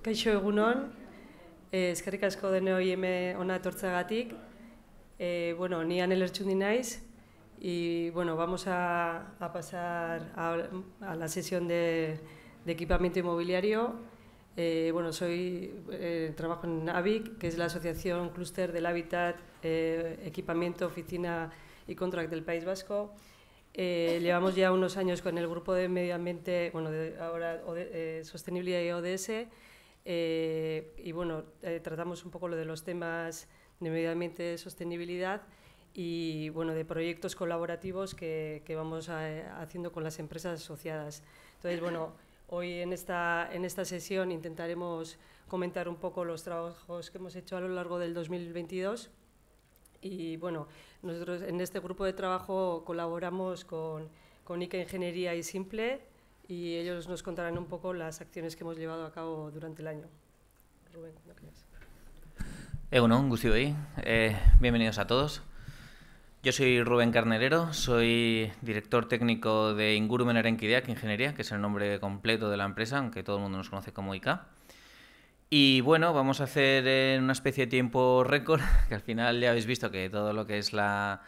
Kaixo egunon, eh, eskerrik asko de ona etortzagatik. Eh, bueno, ni Anel y bueno, vamos a, pasar a, la sesión de, equipamiento inmobiliario. Eh, bueno, soy, eh, trabajo en AVIC, que es la Asociación Clúster del Hábitat, eh, Equipamiento, Oficina y Contract del País Vasco. llevamos ya unos años con el grupo de medio ambiente, bueno, ahora sostenibilidad y ODS, eh, y bueno, eh, tratamos un poco lo de los temas de medio ambiente, sostenibilidad y bueno, de proyectos colaborativos que, vamos eh, haciendo con las empresas asociadas. Entonces, bueno, hoy en esta, sesión intentaremos comentar un poco los trabajos que hemos hecho a lo largo del 2022. Y bueno, nosotros en este grupo de trabajo colaboramos con, con ICA Ingeniería y Simple, y ellos nos contarán un poco las acciones que hemos llevado a cabo durante el año. Rubén, cuando quieras. gusto gusto eh, bienvenidos a todos. Yo soy Rubén Carnerero, soy director técnico de Ingurumen Arenquideac Ingeniería, que es el nombre completo de la empresa, aunque todo el mundo nos conoce como IK. Y bueno, vamos a hacer en eh, una especie de tiempo récord, que al final ya habéis visto que todo lo que es la,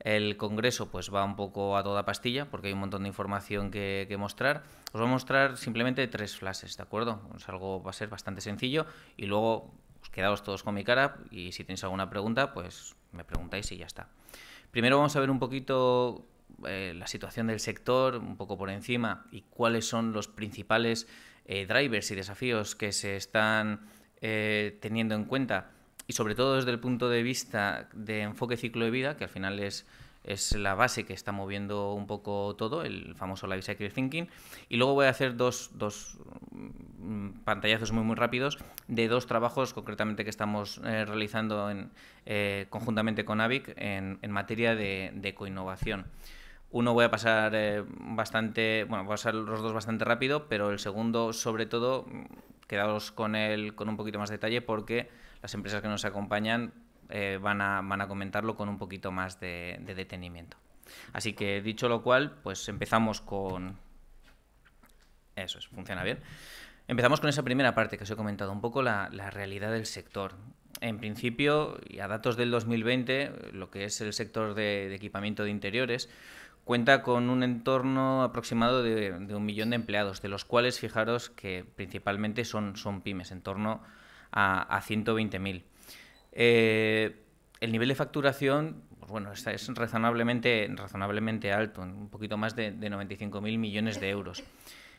el Congreso pues va un poco a toda pastilla porque hay un montón de información que, mostrar. Os voy a mostrar simplemente tres flashes, ¿de acuerdo? Es algo, va a ser bastante sencillo y luego os pues, quedaos todos con mi cara y si tenéis alguna pregunta pues me preguntáis y ya está. Primero vamos a ver un poquito eh, la situación del sector, un poco por encima y cuáles son los principales eh, drivers y desafíos que se están eh, teniendo en cuenta y sobre todo desde el punto de vista de enfoque ciclo de vida, que al final es, es la base que está moviendo un poco todo, el famoso Life Cycle Thinking. Y luego voy a hacer dos, dos mm, pantallazos muy, muy rápidos de dos trabajos concretamente que estamos eh, realizando en, eh, conjuntamente con AVIC en, materia de, de, coinnovación. Uno voy a pasar eh, bastante, bueno, voy a pasar los dos bastante rápido, pero el segundo, sobre todo, mm, quedaos con él con un poquito más de detalle porque las empresas que nos acompañan eh, van, a, van, a, comentarlo con un poquito más de, detenimiento. Así que dicho lo cual, pues empezamos con... Eso funciona bien. Empezamos con esa primera parte que os he comentado, un poco la, realidad del sector. En principio, y a datos del 2020, lo que es el sector de, equipamiento de interiores, cuenta con un entorno aproximado de, un millón de empleados, de los cuales fijaros que principalmente son, son pymes, en torno a, a 120.000. Eh, el nivel de facturación pues bueno, es, es razonablemente, razonablemente alto, un poquito más de, de 95.000 millones de euros.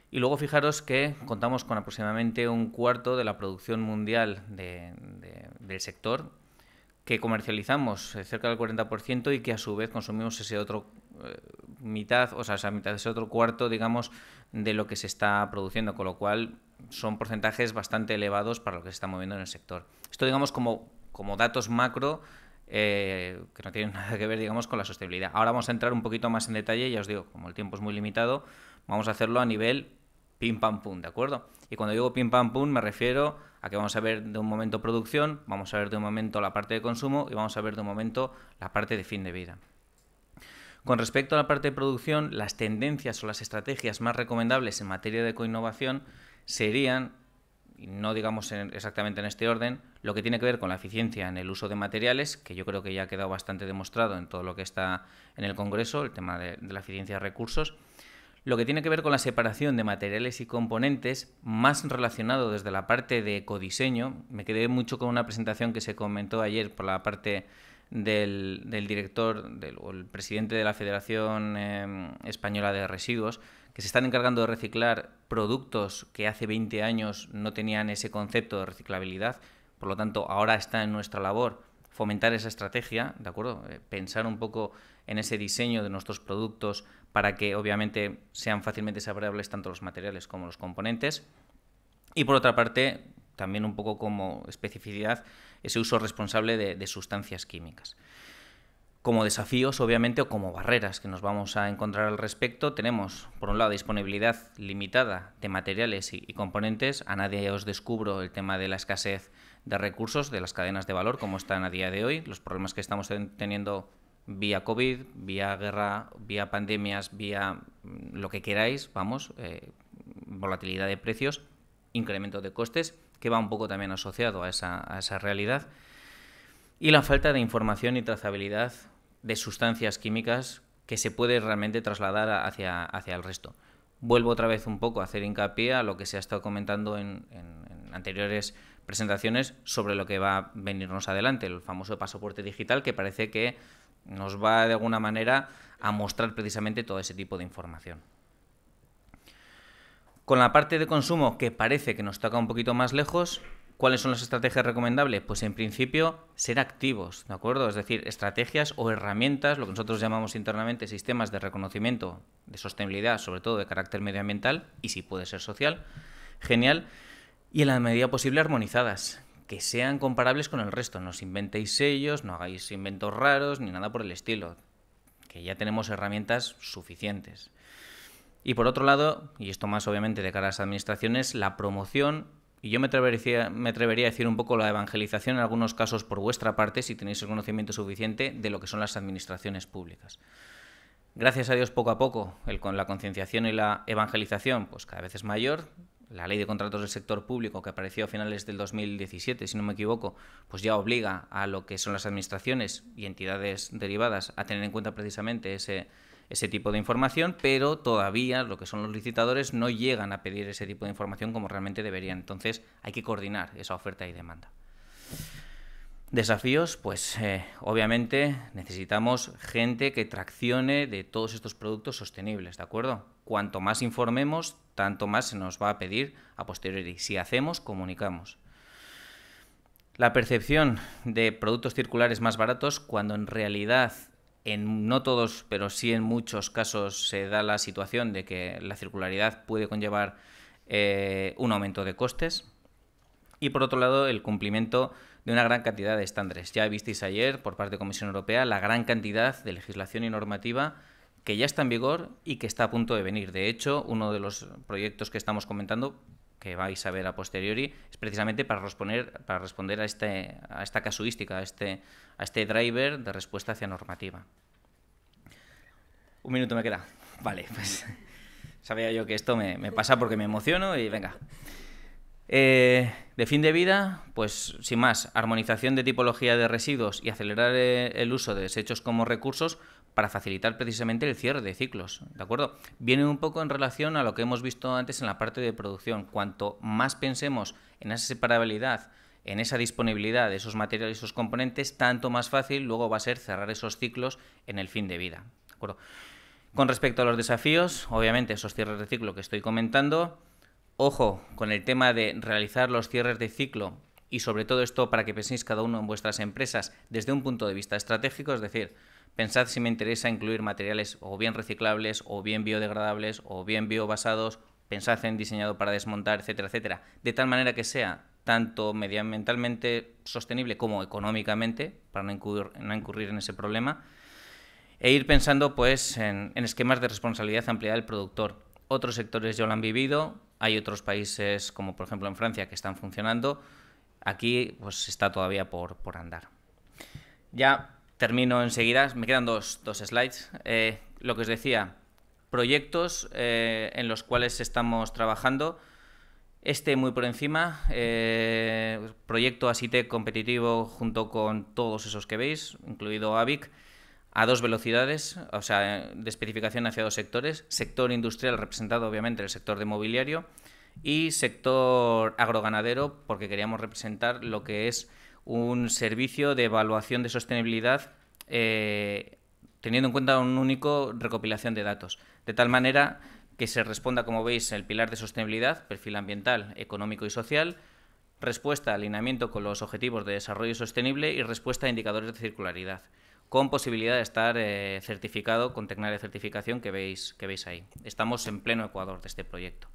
Y luego fijaros que contamos con aproximadamente un cuarto de la producción mundial del sector que comercializamos eh, cerca del 40% y que a su vez consumimos ese otro eh, mitad, o sea, esa mitad, ese otro cuarto, digamos, de lo que se está produciendo, con lo cual son porcentajes bastante elevados para lo que se está moviendo en el sector. Esto, digamos, como, como datos macro, eh, que no tienen nada que ver, digamos, con la sostenibilidad. Ahora vamos a entrar un poquito más en detalle, ya os digo, como el tiempo es muy limitado, vamos a hacerlo a nivel pim pam pum, ¿de acuerdo? Y cuando digo pim pam pum me refiero a que vamos a ver de un momento producción, vamos a ver de un momento la parte de consumo y vamos a ver de un momento la parte de fin de vida. Con respecto a la parte de producción, las tendencias o las estrategias más recomendables en materia de coinnovación serían, no digamos exactamente en este orden, lo que tiene que ver con la eficiencia en el uso de materiales, que yo creo que ya ha quedado bastante demostrado en todo lo que está en el Congreso, el tema de, la eficiencia de recursos, lo que tiene que ver con la separación de materiales y componentes, más relacionado desde la parte de ecodiseño. Me quedé mucho con una presentación que se comentó ayer por la parte del, director o el presidente de la Federación em, Española de Residuos, que se están encargando de reciclar productos que hace 20 años no tenían ese concepto de reciclabilidad. Por lo tanto, ahora está en nuestra labor fomentar esa estrategia, ¿de acuerdo? Eh, pensar un poco en ese diseño de nuestros productos para que obviamente sean fácilmente separables tanto los materiales como los componentes. Y por otra parte, también un poco como especificidad, ese uso responsable de sustancias químicas. Como desafíos, obviamente, o como barreras que nos vamos a encontrar al respecto, tenemos, por un lado, disponibilidad limitada de materiales y, componentes. A nadie os descubro el tema de la escasez de recursos, de las cadenas de valor, como están a día de hoy, los problemas que estamos teniendo vía COVID, vía guerra, vía pandemias, vía mm, lo que queráis, vamos, eh, volatilidad de precios, incremento de costes, que va un poco también asociado a esa realidad y la falta de información y trazabilidad de sustancias químicas que se puede realmente trasladar hacia, hacia el resto. Vuelvo otra vez un poco a hacer hincapié a lo que se ha estado comentando en, en anteriores presentaciones sobre lo que va a venirnos adelante, el famoso pasaporte digital que parece que nos va de alguna manera a mostrar precisamente todo ese tipo de información. Con la parte de consumo que parece que nos toca un poquito más lejos, ¿Cuáles son las estrategias recomendables? Pues en principio ser activos, ¿de acuerdo? Es decir, estrategias o herramientas, lo que nosotros llamamos internamente sistemas de reconocimiento de sostenibilidad, sobre todo de carácter medioambiental y si puede ser social, genial, y en la medida posible armonizadas, que sean comparables con el resto, no os inventéis sellos, no hagáis inventos raros ni nada por el estilo, que ya tenemos herramientas suficientes. Y por otro lado, y esto más obviamente de cara a las administraciones, la promoción y yo me atrevería, a decir un poco la evangelización en algunos casos por vuestra parte, si tenéis el conocimiento suficiente de lo que son las administraciones públicas. Gracias a Dios, poco a poco, el, con la concienciación y la evangelización, pues cada vez es mayor. La ley de contratos del sector público, que apareció a finales del 2017, si no me equivoco, pues ya obliga a lo que son las administraciones y entidades derivadas a tener en cuenta precisamente ese, ese tipo de información, pero todavía lo que son los licitadores no llegan a pedir ese tipo de información como realmente deberían. Entonces hay que coordinar esa oferta y demanda. Desafíos, pues eh, obviamente necesitamos gente que traccione de todos estos productos sostenibles, ¿de acuerdo? Cuanto más informemos, tanto más se nos va a pedir a posteriori. Si hacemos, comunicamos. La percepción de productos circulares más baratos cuando en realidad en no todos, pero sí en muchos casos se da la situación de que la circularidad puede conllevar eh, un aumento de costes. Y por otro lado, el cumplimiento de una gran cantidad de estándares. Ya visteis ayer por parte de Comisión Europea la gran cantidad de legislación y normativa que ya está en vigor y que está a punto de venir. De hecho, uno de los proyectos que estamos comentando que vais a ver a posteriori, es precisamente para responder, para responder a, este, a esta casuística, a este, a este driver de respuesta hacia normativa. Un minuto me queda. Vale, pues sabía yo que esto me pasa porque me emociono y venga. Eh, de fin de vida, pues sin más, armonización de tipología de residuos y acelerar eh, el uso de desechos como recursos para facilitar precisamente el cierre de ciclos, ¿de acuerdo? Viene un poco en relación a lo que hemos visto antes en la parte de producción. Cuanto más pensemos en esa separabilidad, en esa disponibilidad de esos materiales y esos componentes, tanto más fácil luego va a ser cerrar esos ciclos en el fin de vida, Con respecto a los desafíos, obviamente esos cierres de ciclo que estoy comentando, Ojo con el tema de realizar los cierres de ciclo y sobre todo esto para que penséis cada uno en vuestras empresas desde un punto de vista estratégico, es decir, pensad si me interesa incluir materiales o bien reciclables o bien biodegradables o bien biobasados, pensad en diseñado para desmontar, etcétera, etcétera, de tal manera que sea tanto medioambientalmente sostenible como económicamente, para no incurrir, en ese problema, e ir pensando pues en, en esquemas de responsabilidad ampliada del productor. Otros sectores ya lo han vivido, hay otros países, como por ejemplo en Francia, que están funcionando. Aquí pues está todavía por, andar. Ya termino enseguida. Me quedan dos, slides. Eh, lo que os decía, proyectos eh, en los cuales estamos trabajando. Este muy por encima, eh, proyecto ASITEC competitivo junto con todos esos que veis, incluido AVIC, a dos velocidades, o sea, de especificación hacia dos sectores, sector industrial representado obviamente el sector de mobiliario y sector agroganadero porque queríamos representar lo que es un servicio de evaluación de sostenibilidad eh, teniendo en cuenta un único recopilación de datos, de tal manera que se responda, como veis, el pilar de sostenibilidad, perfil ambiental, económico y social, respuesta alineamiento con los objetivos de desarrollo sostenible y respuesta a indicadores de circularidad con posibilidad de estar eh, certificado con de Certificación que veis, que veis ahí. Estamos en pleno Ecuador de este proyecto.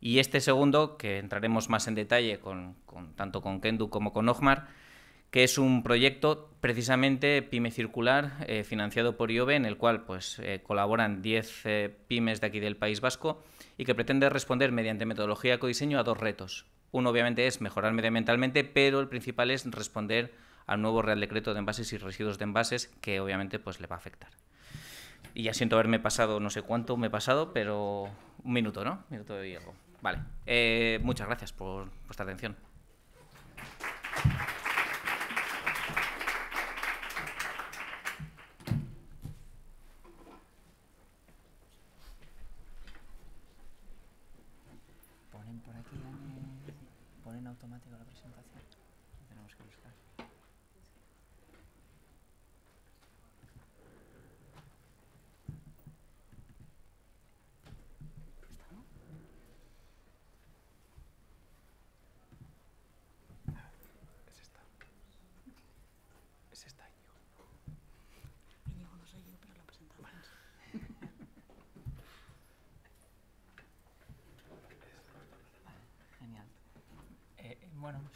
Y este segundo, que entraremos más en detalle con, tanto con Kendu como con Ogmar, que es un proyecto precisamente pyme circular eh, financiado por IOBE, en el cual pues, eh, colaboran 10 pymes de aquí del País Vasco y que pretende responder mediante metodología de co-diseño a dos retos. Uno obviamente es mejorar medioambientalmente, pero el principal es responder al nuevo Real Decreto de Envases y Residuos de Envases, que obviamente pues, le va a afectar. Y ya siento haberme pasado, no sé cuánto me he pasado, pero un minuto, ¿no? Un minuto de algo. Vale. Eh, muchas gracias por vuestra atención. Ponen por aquí, ponen automático la presentación. tenemos que buscar.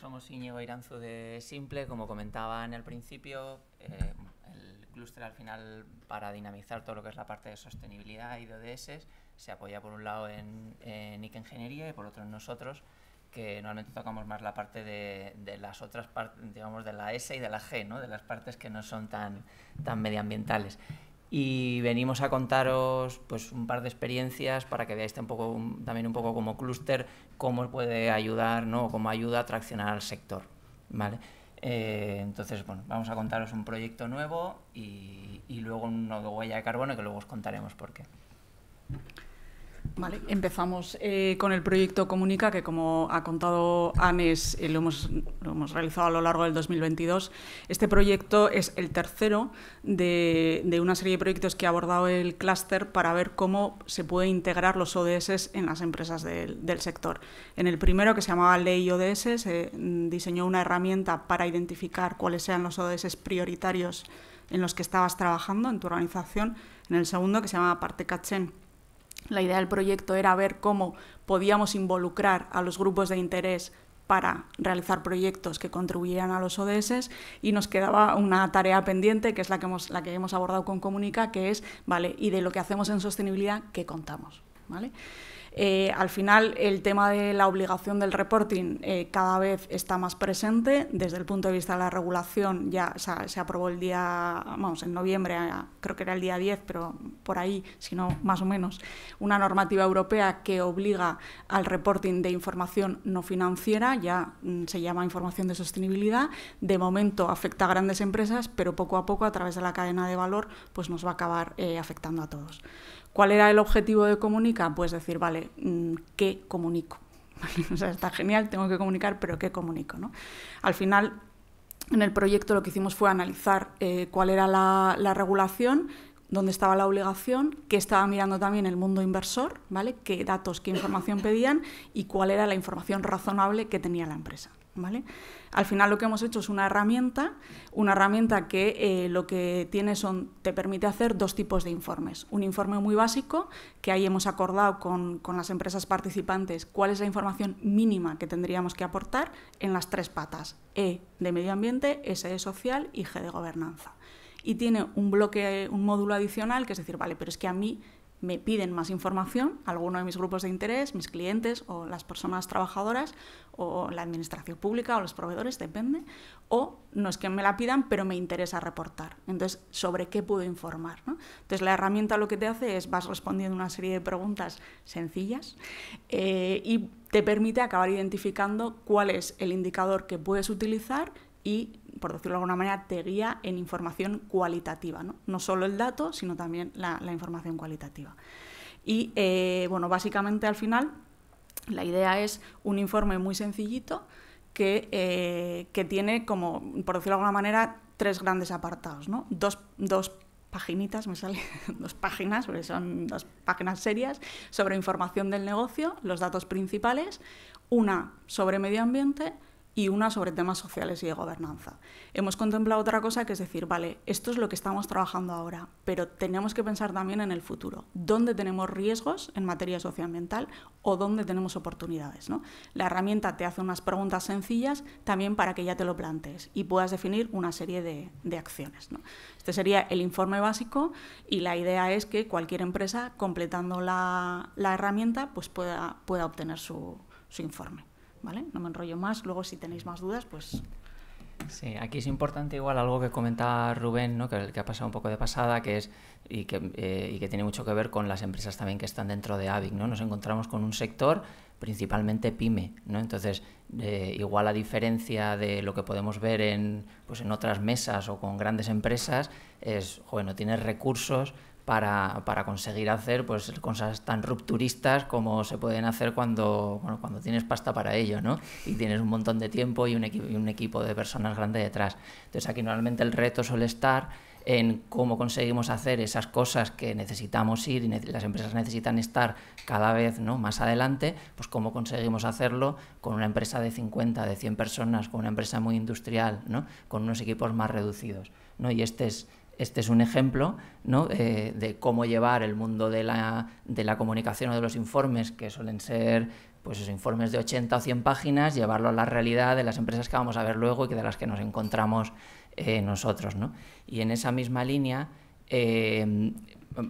somos Íñigo Iranzu de Simple, como comentaba en eh, el principio, el cluster al final para dinamizar todo lo que es la parte de sostenibilidad y de ODS se apoya por un lado en, en IC e Ingeniería y por otro en nosotros, que normalmente tocamos más la parte de, las otras partes, digamos, de la S y de la G, ¿no? de las partes que no son tan, tan medioambientales y venimos a contaros pues un par de experiencias para que veáis también un poco como clúster cómo puede ayudar, ¿no? cómo ayuda a traccionar al sector, eh, entonces, bueno, vamos a contaros un proyecto nuevo y, luego un nodo huella de carbono que luego os contaremos por qué. Vale, empezamos eh, con el proyecto Comunica, que como ha contado Anes, eh, lo, hemos, realizado a lo largo del 2022. Este proyecto es el tercero de, una serie de proyectos que ha abordado el clúster para ver cómo se puede integrar los ODS en las empresas del, sector. En el primero, que se llamaba Ley ODS, se diseñó una herramienta para identificar cuáles sean los ODS prioritarios en los que estabas trabajando en tu organización. En el segundo, que se llamaba Parte Cachem. La idea del proyecto era ver cómo podíamos involucrar a los grupos de interés para realizar proyectos que contribuyeran a los ODS y nos quedaba una tarea pendiente, que es la que hemos, la que hemos abordado con Comunica, que es, vale, y de lo que hacemos en sostenibilidad, ¿qué contamos? ¿Vale? Eh, al final, el tema de la obligación del reporting eh, cada vez está más presente. Desde el punto de vista de la regulación, ya se aprobó el día, vamos, en noviembre, eh, creo que era el día 10, pero por ahí, si no, más o menos, una normativa europea que obliga al reporting de información no financiera, ya mm, se llama información de sostenibilidad. De momento afecta a grandes empresas, pero poco a poco, a través de la cadena de valor, pues nos va a acabar afectando a todos. ¿Cuál era el objetivo de Comunica? Pues decir, vale, mm, ¿qué comunico? o sea, está genial, tengo que comunicar, pero ¿qué comunico? Al final, en el proyecto lo que hicimos fue analizar eh, cuál era la, regulación, dónde estaba la obligación, qué estaba mirando también el mundo inversor, ¿vale? qué datos, qué información pedían y cuál era la información razonable que tenía la empresa. Al final lo que hemos hecho es una herramienta, una herramienta que eh, lo que tiene son, te permite hacer dos tipos de informes. Un informe muy básico, que ahí hemos acordado con, las empresas participantes cuál es la información mínima que tendríamos que aportar en las tres patas, E de medio ambiente, S de social y G de gobernanza. Y tiene un bloque, un módulo adicional, que es decir, vale, pero es que a mí me piden más información, alguno de mis grupos de interés, mis clientes o las personas trabajadoras o la administración pública o los proveedores, depende, o no es que me la pidan, pero me interesa reportar. Entonces, ¿sobre qué puedo informar? Entonces, la herramienta lo que te hace es vas respondiendo una serie de preguntas sencillas eh, y te permite acabar identificando cuál es el indicador que puedes utilizar y por decirlo de alguna manera, te guía en información cualitativa, no, no solo el dato, sino también la, información cualitativa. Y eh, bueno, básicamente al final la idea es un informe muy sencillito que, eh, que, tiene como, por decirlo de alguna manera, tres grandes apartados, ¿no? Dos, dos paginitas, me sale, dos páginas, porque son dos páginas serias, sobre información del negocio, los datos principales, una sobre medio ambiente, y una sobre temas sociales y de gobernanza. Hemos contemplado otra cosa que es decir, vale, esto es lo que estamos trabajando ahora, pero tenemos que pensar también en el futuro, dónde tenemos riesgos en materia socioambiental o dónde tenemos oportunidades. ¿no? La herramienta te hace unas preguntas sencillas también para que ya te lo plantees y puedas definir una serie de, acciones. Este sería el informe básico y la idea es que cualquier empresa, completando la, herramienta, pues pueda, pueda obtener su informe. No me enrollo más, luego si tenéis más dudas, pues... Sí, aquí es importante igual algo que comentaba Rubén, ¿no? que, ha pasado un poco de pasada, que es eh, y que, tiene mucho que ver con las empresas también que están dentro de AVIC. ¿no? Nos encontramos con un sector principalmente pyme, Entonces, eh, igual a diferencia de lo que podemos ver en, pues en otras mesas o con grandes empresas, es, bueno, tienes recursos para, para, conseguir hacer pues, cosas tan rupturistas como se pueden hacer cuando, bueno, cuando tienes pasta para ello, ¿no? Y tienes un montón de tiempo y un, un equipo de personas grande detrás. Entonces aquí normalmente el reto suele estar en cómo conseguimos hacer esas cosas que necesitamos ir y las empresas necesitan estar cada vez ¿no? más adelante, pues cómo conseguimos hacerlo con una empresa de 50, de 100 personas, con una empresa muy industrial, ¿no? con unos equipos más reducidos. ¿no? Y este es este es un ejemplo eh, de cómo llevar el mundo de la, comunicación o de los informes, que suelen ser pues, esos informes de 80 o 100 páginas, llevarlo a la realidad de las empresas que vamos a ver luego y de las que nos encontramos eh, nosotros. ¿no? Y en esa misma línea, eh,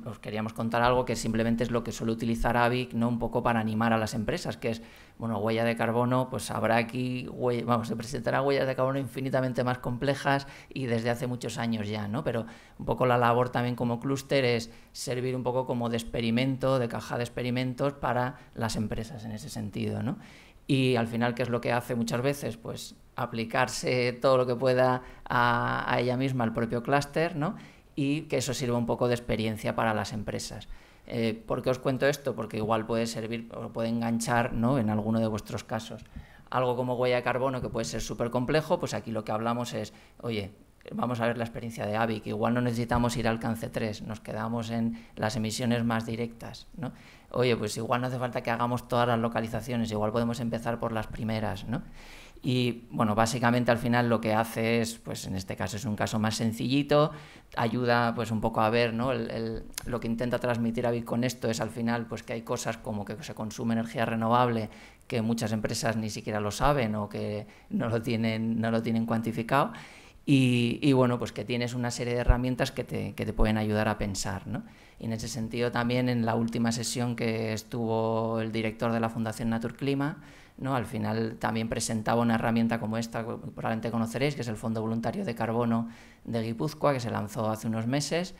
os queríamos contar algo que simplemente es lo que suele utilizar AVIC ¿no? un poco para animar a las empresas, que es bueno, huella de carbono, pues habrá aquí, vamos, se presentará huellas de carbono infinitamente más complejas y desde hace muchos años ya, ¿no? Pero un poco la labor también como clúster es servir un poco como de experimento, de caja de experimentos para las empresas en ese sentido, ¿no? Y al final, ¿qué es lo que hace muchas veces? Pues aplicarse todo lo que pueda a, a ella misma, al propio clúster, ¿no? Y que eso sirva un poco de experiencia para las empresas. Eh, ¿Por qué os cuento esto? Porque igual puede servir o puede enganchar ¿no? en alguno de vuestros casos. Algo como huella de carbono que puede ser súper complejo, pues aquí lo que hablamos es, oye, vamos a ver la experiencia de AVI, que igual no necesitamos ir al alcance 3, nos quedamos en las emisiones más directas, ¿no? Oye, pues igual no hace falta que hagamos todas las localizaciones, igual podemos empezar por las primeras, ¿no? Y bueno, básicamente al final lo que hace es, pues en este caso es un caso más sencillito, ayuda pues un poco a ver, lo que intenta transmitir a con esto es al final pues que hay cosas como que se consume energía renovable que muchas empresas ni siquiera lo saben o que no lo tienen, no lo tienen cuantificado. Y, bueno, pues que tienes una serie de herramientas que te, que te pueden ayudar a pensar, ¿no? Y en ese sentido también en la última sesión que estuvo el director de la Fundación Naturclima, ¿no? Al final también presentaba una herramienta como esta, que probablemente conoceréis, que es el Fondo Voluntario de Carbono de Guipúzcoa, que se lanzó hace unos meses.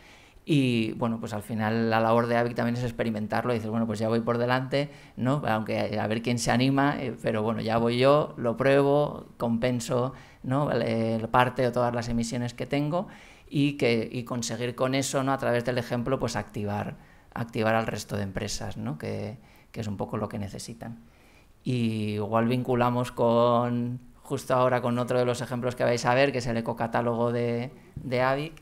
Y bueno, pues al final la labor de AVIC también es experimentarlo y decir, bueno, pues ya voy por delante, ¿no? Aunque a ver quién se anima, eh, pero bueno, ya voy yo, lo pruebo, compenso, ¿no? El parte o todas las emisiones que tengo y, que, conseguir con eso, ¿no? A través del ejemplo, pues activar, activar al resto de empresas, ¿no? que es un poco lo que necesitan y igual vinculamos con justo ahora con otro de los ejemplos que vais a ver, que es el ecocatálogo de, AVI.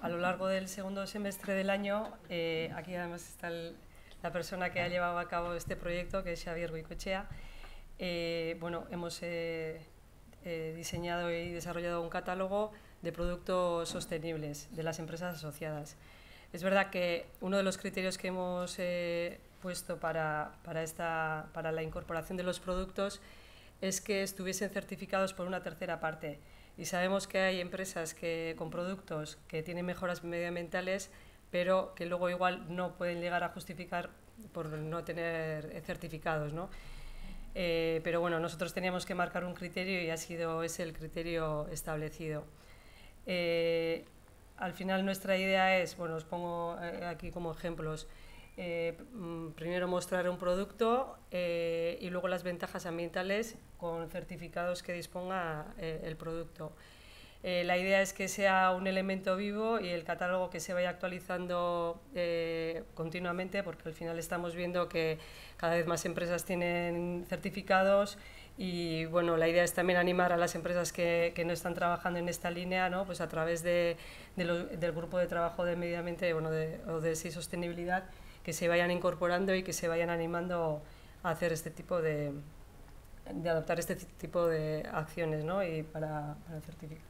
a lo largo del segundo semestre del año, eh, aquí además está la persona que ha llevado a cabo este proyecto, que es Xavier Guicochea, eh, bueno, hemos eh, diseñado y desarrollado un catálogo de productos sostenibles de las empresas asociadas. Es verdad que uno de los criterios que hemos puesto para la incorporación de los productos es que estuviesen certificados por una tercera parte. Y sabemos que hay empresas que, con productos que tienen mejoras medioambientales, pero que luego igual no pueden llegar a justificar por no tener certificados, eh, pero bueno, nosotros teníamos que marcar un criterio y ha sido ese el criterio establecido. Eh, al final nuestra idea es, bueno, os pongo eh, aquí como ejemplos, eh, mm, primero mostrar un producto eh, y luego las ventajas ambientales con certificados que disponga eh, el producto. la idea es que sea un elemento vivo y el catálogo que se vaya actualizando continuamente, porque al final estamos viendo que cada vez más empresas tienen certificados y bueno, la idea es también animar a las empresas que, que no están trabajando en esta línea, ¿no? pues a través de, del grupo de trabajo de medio ambiente bueno, de, o de sostenibilidad, que se vayan incorporando y que se vayan animando a hacer este tipo de, de adoptar este tipo de acciones ¿no? y para, certificar.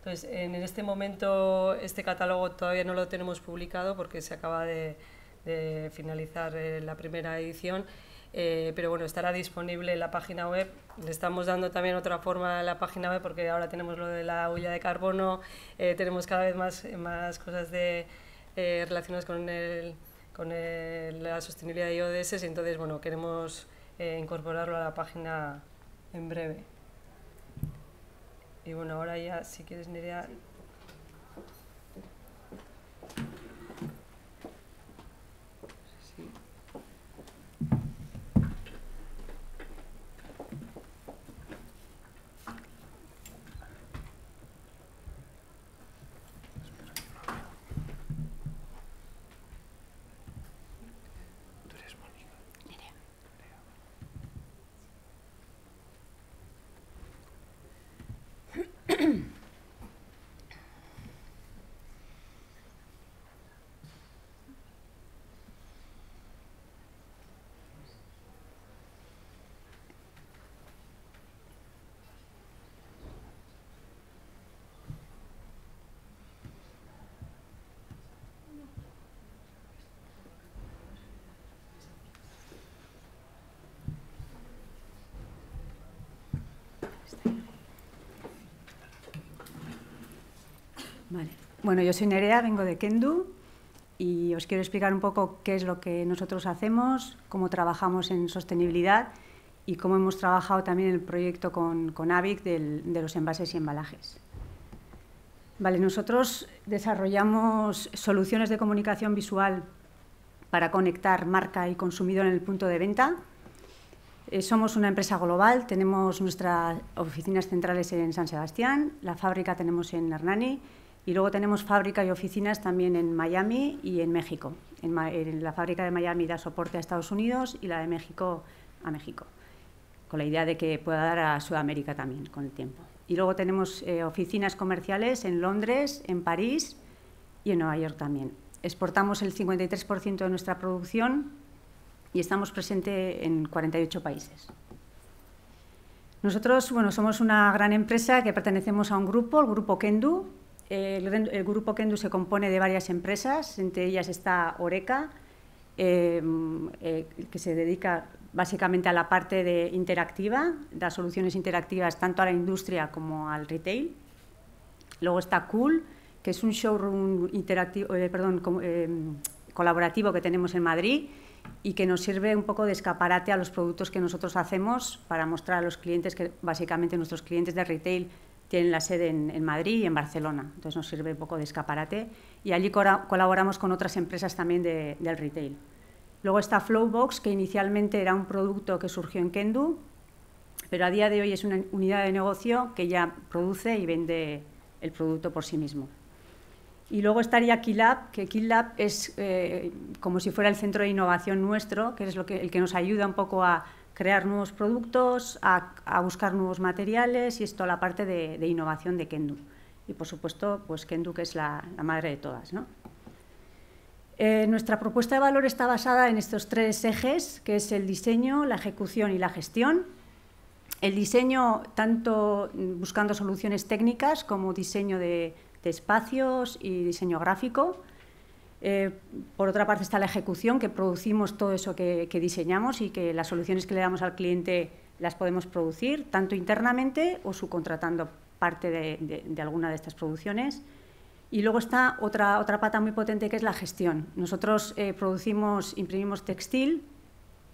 Entonces, en este momento este catálogo todavía no lo tenemos publicado porque se acaba de, finalizar eh, la primera edición, eh, pero bueno, estará disponible en la página web. Le estamos dando también otra forma a la página web porque ahora tenemos lo de la huella de carbono, eh, tenemos cada vez más, más cosas de, relacionadas con el con la sostenibilidad de IODS y entonces bueno, queremos eh, incorporarlo a la página en breve. Y bueno, ahora ya, si quieres, Nerea, Bueno, yo soy Nerea, vengo de Kendu y os quiero explicar un poco qué es lo que nosotros hacemos, cómo trabajamos en sostenibilidad y cómo hemos trabajado también el proyecto con, con AVIC de los envases y embalajes. Vale, nosotros desarrollamos soluciones de comunicación visual para conectar marca y consumidor en el punto de venta. Eh, somos una empresa global, tenemos nuestras oficinas centrales en San Sebastián, la fábrica tenemos en Hernani y luego tenemos fábrica y oficinas también en Miami y en México. En, la fábrica de Miami da soporte a Estados Unidos y la de México a México, con la idea de que pueda dar a Sudamérica también con el tiempo. Y luego tenemos eh, oficinas comerciales en Londres, en París y en Nueva York también. Exportamos el 53% de nuestra producción y estamos presentes en 48 países. Nosotros bueno, somos una gran empresa que pertenecemos a un grupo, el Grupo Kendu, el, grupo Kendu se compone de varias empresas, entre ellas está Oreca, em, eh, que se dedica básicamente a la parte de interactiva, da soluciones interactivas tanto a la industria como al retail. Luego está Cool, que es un showroom interactivo, eh, perdón, em, colaborativo que tenemos en Madrid y que nos sirve un poco de escaparate a los productos que nosotros hacemos para mostrar a los clientes, que básicamente nuestros clientes de retail tienen la sede en, Madrid y en Barcelona, entonces nos sirve un poco de escaparate y allí colaboramos con otras empresas también del retail. Luego está Flowbox, que inicialmente era un producto que surgió en Kendu, pero a día de hoy es una unidad de negocio que ya produce y vende el producto por sí mismo. Y luego estaría Keylab, que Keylab es eh, como si fuera el centro de innovación nuestro, que es lo que, el que nos ayuda un poco a crear nuevos productos, a, buscar nuevos materiales y esto la parte de, innovación de Kendu. Y por supuesto, pues Kendu que es la, madre de todas. Eh, nuestra propuesta de valor está basada en estos tres ejes, que es el diseño, la ejecución y la gestión. El diseño, tanto buscando soluciones técnicas como diseño de espacios y diseño gráfico. Eh, por otra parte está la ejecución, que producimos todo eso que, diseñamos y que las soluciones que le damos al cliente las podemos producir, tanto internamente o subcontratando parte de, alguna de estas producciones. Y luego está otra, otra pata muy potente que es la gestión. Nosotros eh, producimos, imprimimos textil,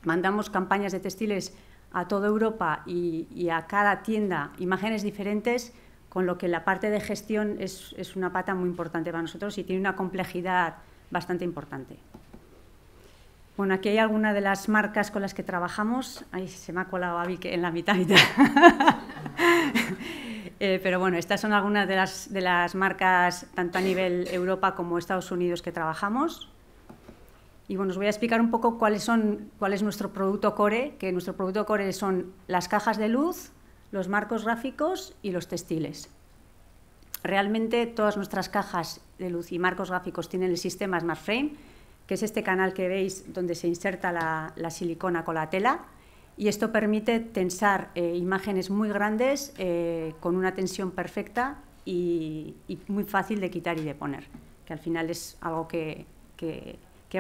mandamos campañas de textiles a toda Europa y, a cada tienda imágenes diferentes, con lo que la parte de gestión es, es una pata muy importante para nosotros y tiene una complejidad bastante importante. Bueno, aquí hay algunas de las marcas con las que trabajamos. Ahí se me ha colado que en la mitad. Eh, pero bueno, estas son algunas de las, de las marcas tanto a nivel Europa como Estados Unidos que trabajamos. Y bueno, os voy a explicar un poco cuáles son, cuál es nuestro producto core, que nuestro producto core son las cajas de luz, los marcos gráficos y los textiles. Realmente todas nuestras cajas de luz y marcos gráficos tienen el sistema Smart Frame, que es este canal que veis donde se inserta la, silicona con la tela. Y esto permite tensar eh, imágenes muy grandes eh, con una tensión perfecta y, muy fácil de quitar y de poner, que al final es algo que,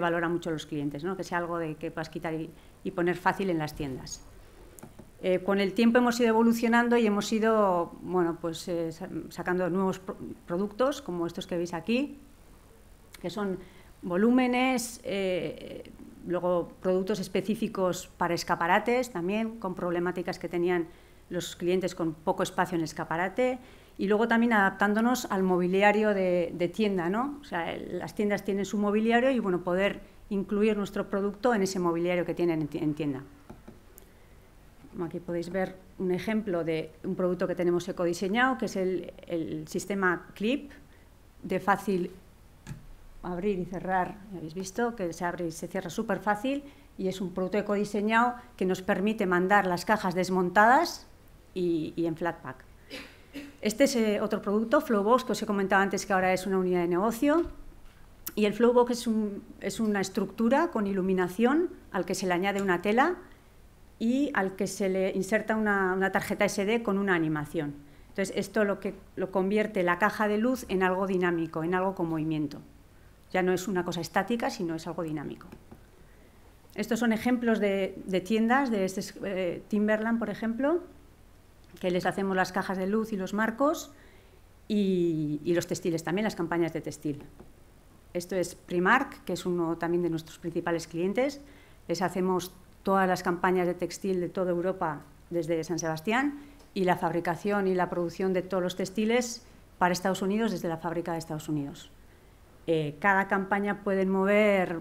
valora mucho los clientes, ¿no? que sea algo de, que puedas quitar y poner fácil en las tiendas. Eh, con el tiempo hemos ido evolucionando y hemos ido bueno, pues, eh, sacando nuevos productos, como estos que veis aquí, que son volúmenes, eh, luego productos específicos para escaparates también, con problemáticas que tenían los clientes con poco espacio en escaparate, y luego también adaptándonos al mobiliario de, de tienda. ¿no? O sea, las tiendas tienen su mobiliario y bueno, poder incluir nuestro producto en ese mobiliario que tienen en tienda. Aquí podéis ver un ejemplo de un producto que tenemos ecodiseñado, que es el, el sistema CLIP, de fácil abrir y cerrar, ya habéis visto, que se abre y se cierra súper fácil, y es un producto ecodiseñado que nos permite mandar las cajas desmontadas y, en flat pack. Este es eh, otro producto, Flowbox, que os he comentado antes que ahora es una unidad de negocio. Y el Flowbox es, un, es una estructura con iluminación al que se le añade una tela y al que se le inserta una, tarjeta SD con una animación. Entonces, esto lo que lo convierte la caja de luz en algo dinámico, en algo con movimiento. Ya no es una cosa estática, sino es algo dinámico. Estos son ejemplos de, tiendas, de este, eh, Timberland, por ejemplo, que les hacemos las cajas de luz y los marcos y, y los textiles también, las campañas de textil. Esto es Primark, que es uno también de nuestros principales clientes. Les hacemos todas las campañas de textil de toda Europa desde San Sebastián y la fabricación y la producción de todos los textiles para Estados Unidos desde la fábrica de Estados Unidos. Eh, cada campaña pueden mover,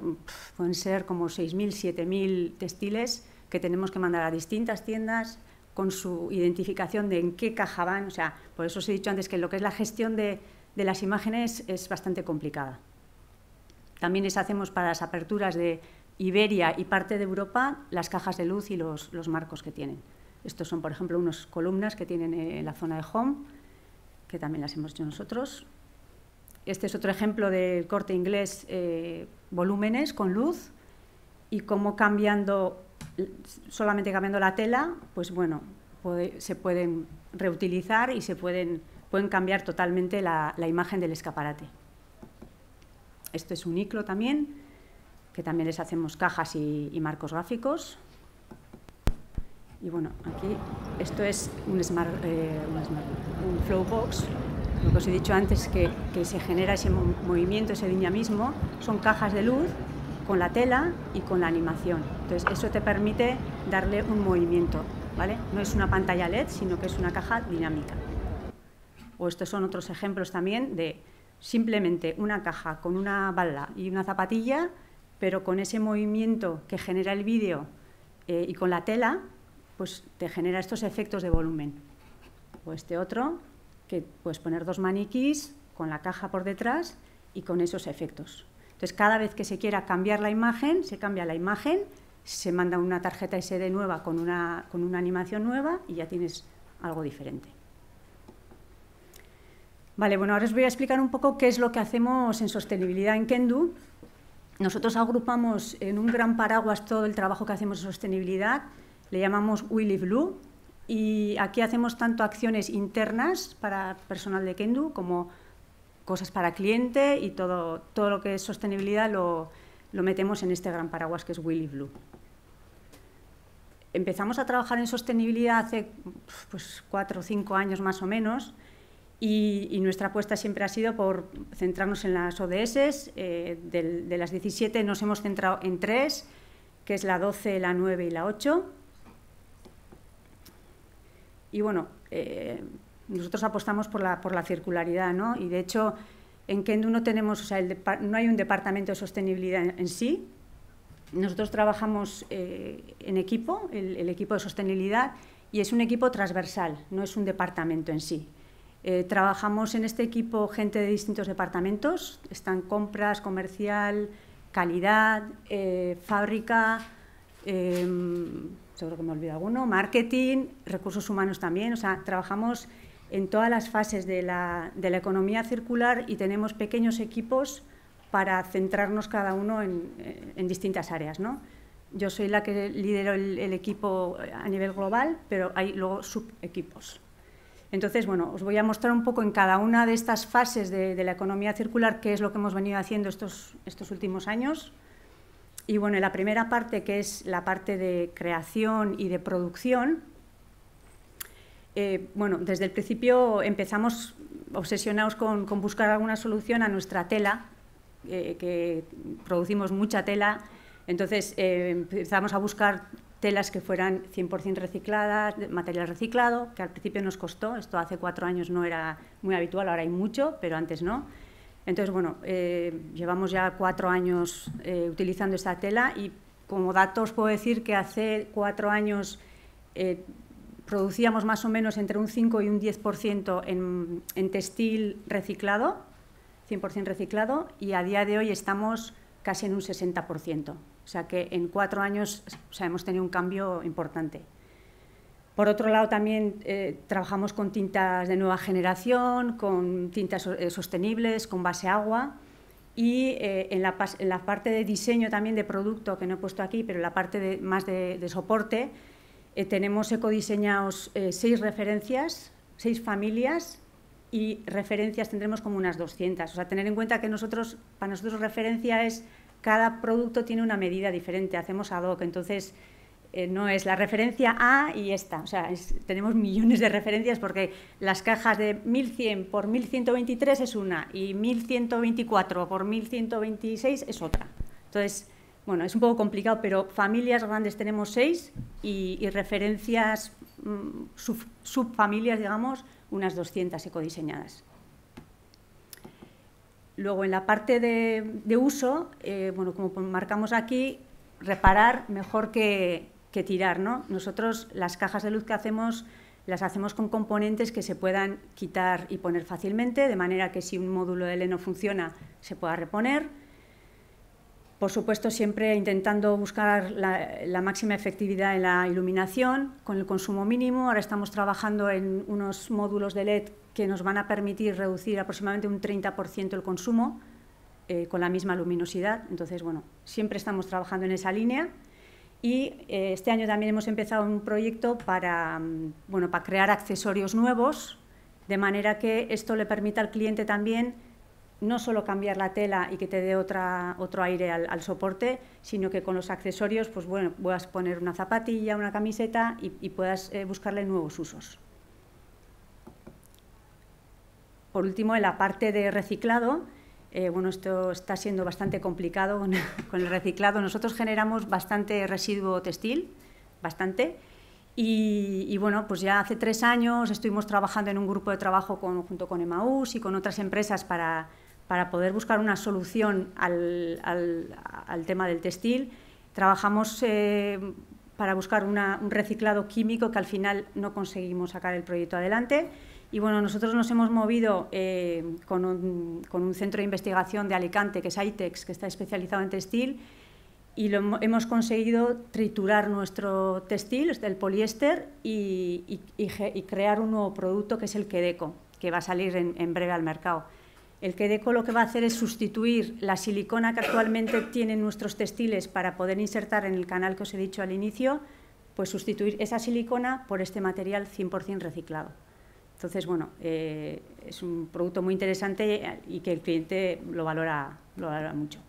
pueden ser como 6.000, 7.000 textiles que tenemos que mandar a distintas tiendas con su identificación de en qué caja van. O sea, por eso os he dicho antes que lo que es la gestión de, de las imágenes es bastante complicada. También les hacemos para las aperturas de Iberia y parte de Europa las cajas de luz y los, marcos que tienen. Estos son, por ejemplo, unas columnas que tienen en eh, la zona de Home, que también las hemos hecho nosotros. Este es otro ejemplo del corte inglés, eh, volúmenes con luz y cómo cambiando, solamente cambiando la tela, pues bueno, se pueden reutilizar y se pueden, cambiar totalmente la, imagen del escaparate. Esto es un iclo también que también les hacemos cajas y, marcos gráficos. Y bueno, aquí esto es un, eh, un, flowbox, lo que os he dicho antes que, que se genera ese movimiento, ese dinamismo, son cajas de luz con la tela y con la animación. Entonces eso te permite darle un movimiento, ¿vale? No es una pantalla LED, sino que es una caja dinámica. O estos son otros ejemplos también de simplemente una caja con una bala y una zapatilla pero con ese movimiento que genera el vídeo eh, y con la tela, pues te genera estos efectos de volumen. O este otro, que puedes poner dos maniquís con la caja por detrás y con esos efectos. Entonces, cada vez que se quiera cambiar la imagen, se cambia la imagen, se manda una tarjeta SD nueva con una, con una animación nueva y ya tienes algo diferente. Vale, bueno, ahora os voy a explicar un poco qué es lo que hacemos en sostenibilidad en Kendu, nosotros agrupamos en un gran paraguas todo el trabajo que hacemos de sostenibilidad, le llamamos Willy Blue, y aquí hacemos tanto acciones internas para personal de Kendu como cosas para cliente y todo, lo que es sostenibilidad lo, metemos en este gran paraguas que es Willy Blue. Empezamos a trabajar en sostenibilidad hace pues, cuatro o cinco años más o menos y, nuestra apuesta siempre ha sido por centrarnos en las ODS. Eh, de las 17 nos hemos centrado en tres, que es la 12, la 9 y la 8. Y bueno, eh, nosotros apostamos por la, circularidad, ¿no? Y de hecho, en Kendu no tenemos, o sea, no hay un departamento de sostenibilidad en, sí. Nosotros trabajamos eh, en equipo, el equipo de sostenibilidad, y es un equipo transversal, no es un departamento en sí. Eh, trabajamos en este equipo gente de distintos departamentos, están compras, comercial, calidad, eh, fábrica, em, seguro que me alguno, marketing, recursos humanos también, o sea, trabajamos en todas las fases de la, economía circular y tenemos pequeños equipos para centrarnos cada uno en, distintas áreas, ¿no? Yo soy la que lidero el, el equipo a nivel global, pero hay luego subequipos. Entonces, bueno, os voy a mostrar un poco en cada una de estas fases de, la economía circular qué es lo que hemos venido haciendo estos, estos últimos años. Y bueno, en la primera parte, que es la parte de creación y de producción, eh, bueno, desde el principio empezamos obsesionados con, buscar alguna solución a nuestra tela, eh, que producimos mucha tela, entonces eh, empezamos a buscar telas que fueran 100% recicladas, material reciclado, que al principio nos costó, esto hace cuatro años no era muy habitual, ahora hay mucho, pero antes no. Entonces, bueno, eh, llevamos ya cuatro años eh, utilizando esta tela y como datos puedo decir que hace cuatro años eh, producíamos más o menos entre un 5 y un 10% en, en textil reciclado, 100% reciclado, y a día de hoy estamos casi en un 60%. O sea que en cuatro años o sea, hemos tenido un cambio importante. Por otro lado, también eh, trabajamos con tintas de nueva generación, con tintas eh, sostenibles, con base agua. Y eh, en, la, parte de diseño también de producto, que no he puesto aquí, pero la parte más de, de soporte, tenemos ecodiseñados seis referencias, seis familias y referencias tendremos como unas 200. O sea, tener en cuenta que nosotros, para nosotros referencia es cada producto tiene una medida diferente, hacemos ad hoc, entonces eh, no es la referencia A y esta, o sea, tenemos millones de referencias porque las cajas de 1100 por 1123 es una y 1124 por 1126 es otra. Entonces, bueno, es un poco complicado, pero familias grandes tenemos seis y, referencias, mm, subfamilias, digamos, unas 200 ecodiseñadas. Luego, en la parte de, uso, eh, bueno, como marcamos aquí, reparar mejor que, tirar, Nosotros las cajas de luz que hacemos las hacemos con componentes que se puedan quitar y poner fácilmente, de manera que si un módulo de LED no funciona, se pueda reponer. Por supuesto, siempre intentando buscar la, máxima efectividad en la iluminación con el consumo mínimo. Ahora estamos trabajando en unos módulos de LED que nos van a permitir reducir aproximadamente un 30% el consumo eh, con la misma luminosidad. Entonces, bueno, siempre estamos trabajando en esa línea. Y eh, este año también hemos empezado un proyecto para, mm, bueno, para crear accesorios nuevos, de manera que esto le permita al cliente también no solo cambiar la tela y que te dé otra, otro aire al, soporte, sino que con los accesorios pues bueno, puedas poner una zapatilla, una camiseta y, puedas eh, buscarle nuevos usos. Por último, en la parte de reciclado, eh, bueno, esto está siendo bastante complicado con, el reciclado. Nosotros generamos bastante residuo textil, bastante, y, bueno, pues ya hace tres años estuvimos trabajando en un grupo de trabajo junto con Emaús y con otras empresas para, para poder buscar una solución al, tema del textil. Trabajamos eh, para buscar un reciclado químico que al final no conseguimos sacar el proyecto adelante. Y bueno, nosotros nos hemos movido eh, con, un, centro de investigación de Alicante, que es ITEX, que está especializado en textil, y lo, hemos conseguido triturar nuestro textil, el poliéster, y, crear un nuevo producto que es el Quedeco, que va a salir en breve al mercado. El Quedeco lo que va a hacer es sustituir la silicona que actualmente tienen nuestros textiles para poder insertar en el canal que os he dicho al inicio, pues sustituir esa silicona por este material 100% reciclado. Entonces, bueno, eh, es un producto muy interesante y que el cliente lo valora, mucho.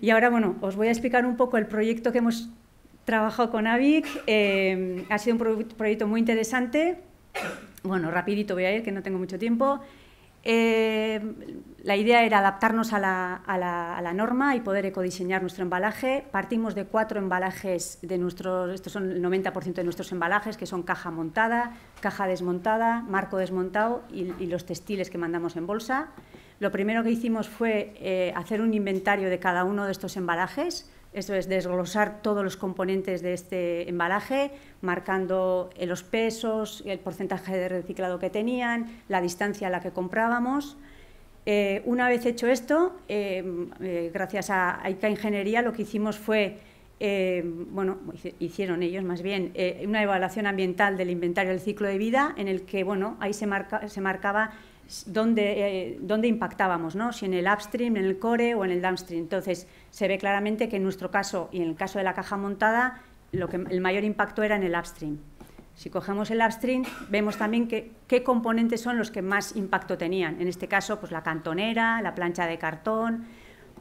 Y ahora, bueno, os voy a explicar un poco el proyecto que hemos trabajado con AVIC. Eh, ha sido un proyecto muy interesante. Bueno, rapidito voy a ir, que no tengo mucho tiempo. Eh, la idea era adaptarnos a la, norma y poder ecodiseñar nuestro embalaje. Partimos de cuatro embalajes, de nuestros, estos son el 90% de nuestros embalajes, que son caja montada, caja desmontada, marco desmontado y, los textiles que mandamos en bolsa. Lo primero que hicimos fue eh, hacer un inventario de cada uno de estos embalajes, esto es desglosar todos los componentes de este embalaje, marcando eh, los pesos, el porcentaje de reciclado que tenían, la distancia a la que comprábamos. Eh, una vez hecho esto, em, eh, gracias a ICA Ingeniería, lo que hicimos fue, em, bueno, hicieron ellos más bien, una evaluación ambiental del inventario del ciclo de vida, en el que, bueno, ahí se, marca, se marcaba eh, dónde, impactábamos, ¿no? si en el upstream, en el core o en el downstream. Entonces, se ve claramente que en nuestro caso y en el caso de la caja montada, lo que, el mayor impacto era en el upstream. Si cogemos el upstream, vemos también qué componentes son los que más impacto tenían. En este caso, pues la cantonera, la plancha de cartón.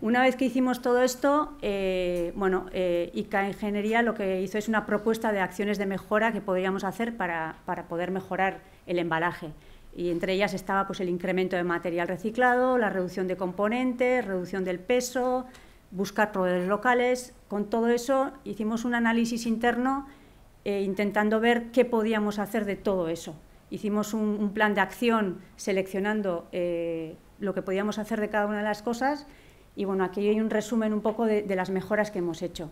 Una vez que hicimos todo esto, eh, bueno, eh, ICA Ingeniería lo que hizo es una propuesta de acciones de mejora que podríamos hacer para, para poder mejorar el embalaje y entre ellas estaba pues, el incremento de material reciclado, la reducción de componentes, reducción del peso, buscar proveedores locales. Con todo eso hicimos un análisis interno eh, intentando ver qué podíamos hacer de todo eso. Hicimos un, plan de acción seleccionando eh, lo que podíamos hacer de cada una de las cosas y bueno, aquí hay un resumen un poco de las mejoras que hemos hecho.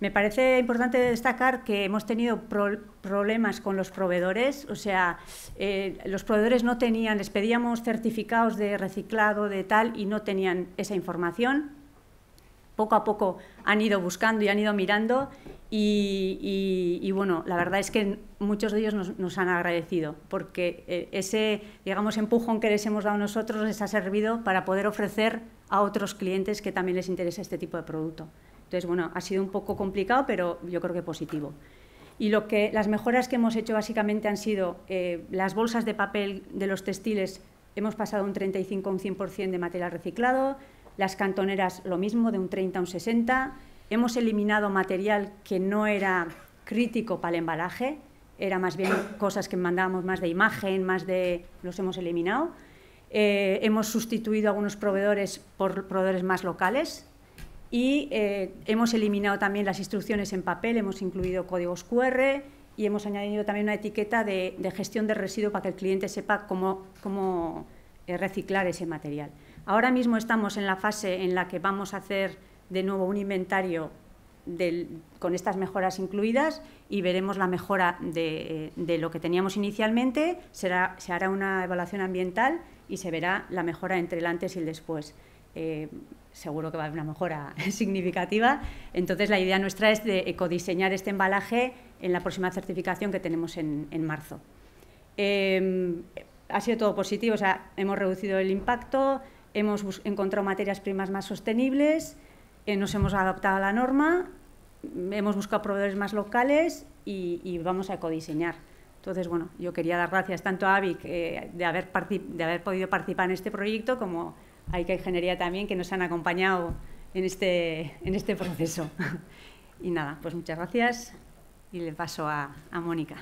Me parece importante destacar que hemos tenido problemas con los proveedores, o sea, eh, los proveedores no tenían, les pedíamos certificados de reciclado, de tal, y no tenían esa información. Poco a poco han ido buscando y han ido mirando y, bueno, la verdad es que muchos de ellos nos, han agradecido porque eh, ese, digamos, empujón que les hemos dado nosotros les ha servido para poder ofrecer a otros clientes que también les interesa este tipo de producto. Entonces, bueno, ha sido un poco complicado, pero yo creo que positivo. Y lo que, las mejoras que hemos hecho básicamente han sido eh, las bolsas de papel de los textiles, hemos pasado un 35 a un 100% de material reciclado, las cantoneras lo mismo, de un 30 a un 60, hemos eliminado material que no era crítico para el embalaje, era más bien cosas que mandábamos más de imagen, más de... los hemos eliminado. Eh, hemos sustituido algunos proveedores por proveedores más locales, y eh, hemos eliminado también las instrucciones en papel, hemos incluido códigos QR y hemos añadido también una etiqueta de, gestión de residuo para que el cliente sepa cómo, eh, reciclar ese material. Ahora mismo estamos en la fase en la que vamos a hacer de nuevo un inventario con estas mejoras incluidas y veremos la mejora de, eh, lo que teníamos inicialmente, se hará una evaluación ambiental y se verá la mejora entre el antes y el después. Eh, seguro que va a haber una mejora significativa. Entonces, la idea nuestra es de ecodiseñar este embalaje en la próxima certificación que tenemos en, marzo. Em, ha sido todo positivo, o sea, hemos reducido el impacto, hemos encontrado materias primas más sostenibles, eh, nos hemos adaptado a la norma, hemos buscado proveedores más locales y, vamos a ecodiseñar. Entonces, bueno, yo quería dar gracias tanto a AVIC eh, de, haber de haber podido participar en este proyecto como hay que Ingeniería también, que nos han acompañado en este, en este proceso. y nada, pues muchas gracias y le paso a, a Mónica.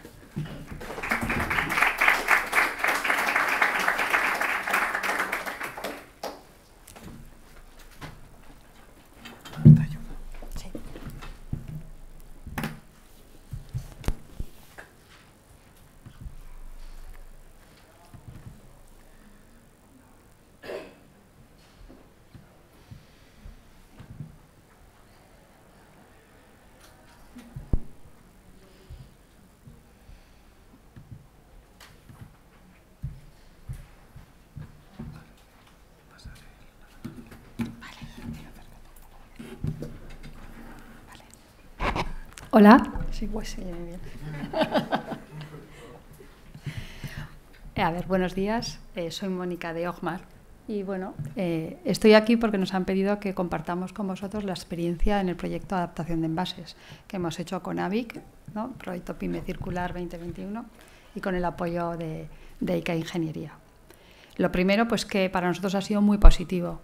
Hola. Sí, pues se bien. Eh, a ver, buenos días. Eh, soy Mónica de Ogmar. Y bueno, eh, estoy aquí porque nos han pedido que compartamos con vosotros la experiencia en el proyecto de adaptación de envases que hemos hecho con AVIC, Proyecto PYME Circular 2021, y con el apoyo de, de ICA Ingeniería. Lo primero, pues que para nosotros ha sido muy positivo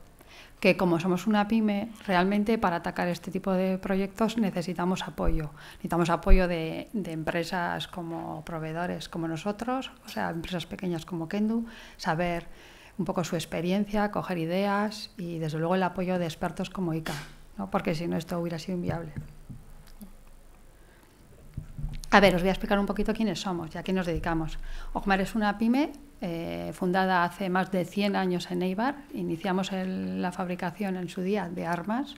que como somos una pyme, realmente para atacar este tipo de proyectos necesitamos apoyo. Necesitamos apoyo de, empresas como proveedores como nosotros, o sea, empresas pequeñas como Kendu, saber un poco su experiencia, coger ideas y desde luego el apoyo de expertos como ICA, porque si no esto hubiera sido inviable. A ver, os voy a explicar un poquito quiénes somos y a qué nos dedicamos. Ogmar es una pyme eh, fundada hace más de 100 años en Eibar. Iniciamos la fabricación en su día de armas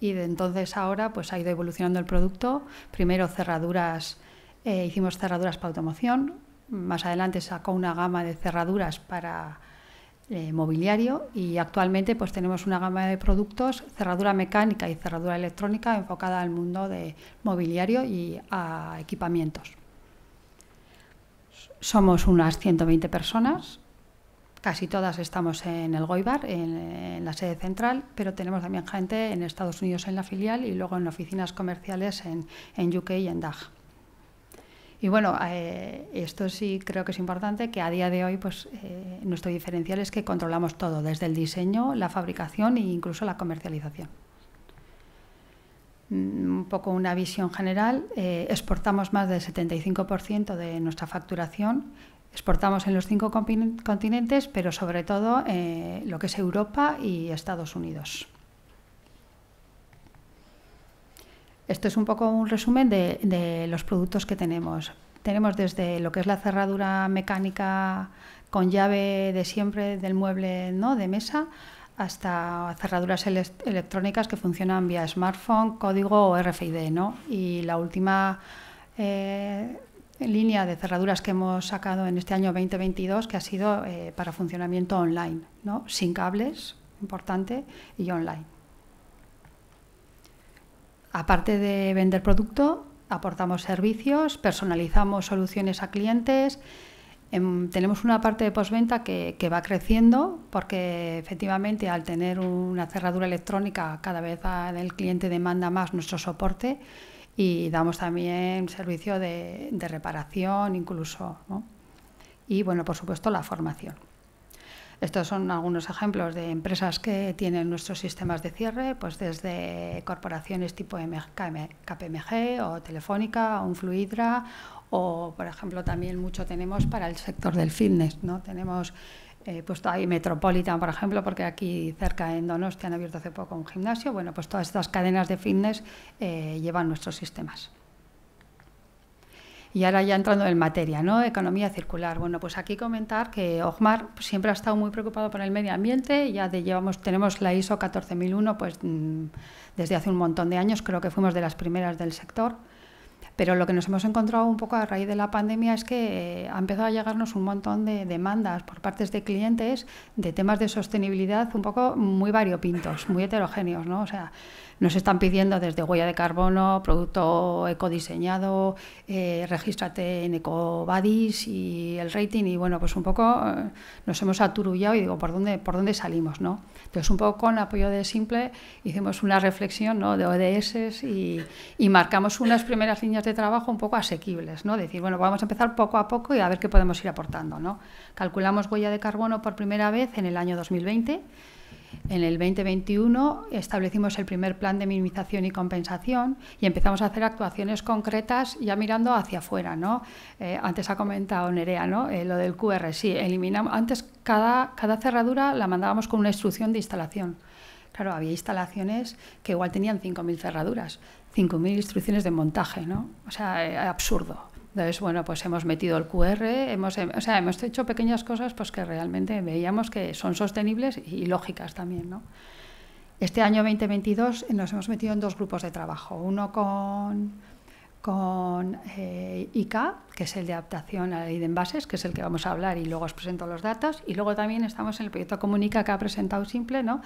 y de entonces ahora pues ha ido evolucionando el producto. Primero cerraduras, eh, hicimos cerraduras para automoción, más adelante sacó una gama de cerraduras para eh, mobiliario y actualmente pues tenemos una gama de productos, cerradura mecánica y cerradura electrónica enfocada al mundo de mobiliario y a equipamientos. Somos unas 120 personas, casi todas estamos en el Goibar, en, la sede central, pero tenemos también gente en Estados Unidos en la filial y luego en oficinas comerciales en, UK y en DAG. Y bueno, eh, esto sí creo que es importante, que a día de hoy pues, eh, nuestro diferencial es que controlamos todo, desde el diseño, la fabricación e incluso la comercialización. Mm, un poco una visión general, eh, exportamos más del 75% de nuestra facturación, exportamos en los cinco continentes, pero sobre todo eh, lo que es Europa y Estados Unidos. Esto es un poco un resumen de, de los productos que tenemos. Tenemos desde lo que es la cerradura mecánica con llave de siempre del mueble ¿no? de mesa, hasta cerraduras electrónicas que funcionan vía smartphone, código o RFID. ¿no? Y la última eh, línea de cerraduras que hemos sacado en este año 2022, que ha sido eh, para funcionamiento online, ¿no? sin cables, importante, y online. Aparte de vender producto, aportamos servicios, personalizamos soluciones a clientes Em, tenemos una parte de postventa que, va creciendo porque efectivamente al tener una cerradura electrónica cada vez el cliente demanda más nuestro soporte y damos también servicio de, reparación incluso. Y bueno, por supuesto la formación. Estos son algunos ejemplos de empresas que tienen nuestros sistemas de cierre, pues desde corporaciones tipo KPMG o Telefónica, o Fluidra o, por ejemplo, también mucho tenemos para el sector del fitness, ¿no? Tenemos eh, pues hay Metropolitan, por ejemplo, porque aquí cerca en Donostia han abierto hace poco un gimnasio. Bueno, pues todas estas cadenas de fitness eh, llevan nuestros sistemas. Y ahora ya entrando en materia, ¿no? Economía circular. Bueno, pues aquí comentar que Ogmar siempre ha estado muy preocupado por el medio ambiente. Ya llevamos, tenemos la ISO 14001 pues, mm, desde hace un montón de años. Creo que fuimos de las primeras del sector. Pero lo que nos hemos encontrado un poco a raíz de la pandemia es que eh, ha empezado a llegarnos un montón de demandas por parte de clientes de temas de sostenibilidad un poco muy variopintos, muy heterogéneos, ¿no? O sea, nos están pidiendo desde huella de carbono, producto ecodiseñado, eh, regístrate en EcoBadis y el rating y bueno, pues un poco eh, nos hemos aturullado y digo, ¿por dónde, por dónde salimos, no? Pues un poco con apoyo de Simple hicimos una reflexión ¿no? de ODS y, marcamos unas primeras líneas de trabajo un poco asequibles, ¿no? Decir, bueno, vamos a empezar poco a poco y a ver qué podemos ir aportando, Calculamos huella de carbono por primera vez en el año 2020 en el 2021 establecimos el primer plan de minimización y compensación y empezamos a hacer actuaciones concretas ya mirando hacia afuera. ¿no? Eh, antes ha comentado Nerea eh, lo del QR. Sí, antes cada, cerradura la mandábamos con una instrucción de instalación. Claro, había instalaciones que igual tenían 5.000 cerraduras, 5.000 instrucciones de montaje, ¿no? O sea, eh, absurdo. Entonces, bueno, pues hemos metido el QR, hemos, eh, o sea, hemos hecho pequeñas cosas pues que realmente veíamos que son sostenibles y lógicas también, ¿no? Este año 2022 nos hemos metido en dos grupos de trabajo, uno con, con eh, ICA, que es el de adaptación a la ley de envases, que es el que vamos a hablar y luego os presento los datos, y luego también estamos en el proyecto Comunica que ha presentado Simple, ¿no?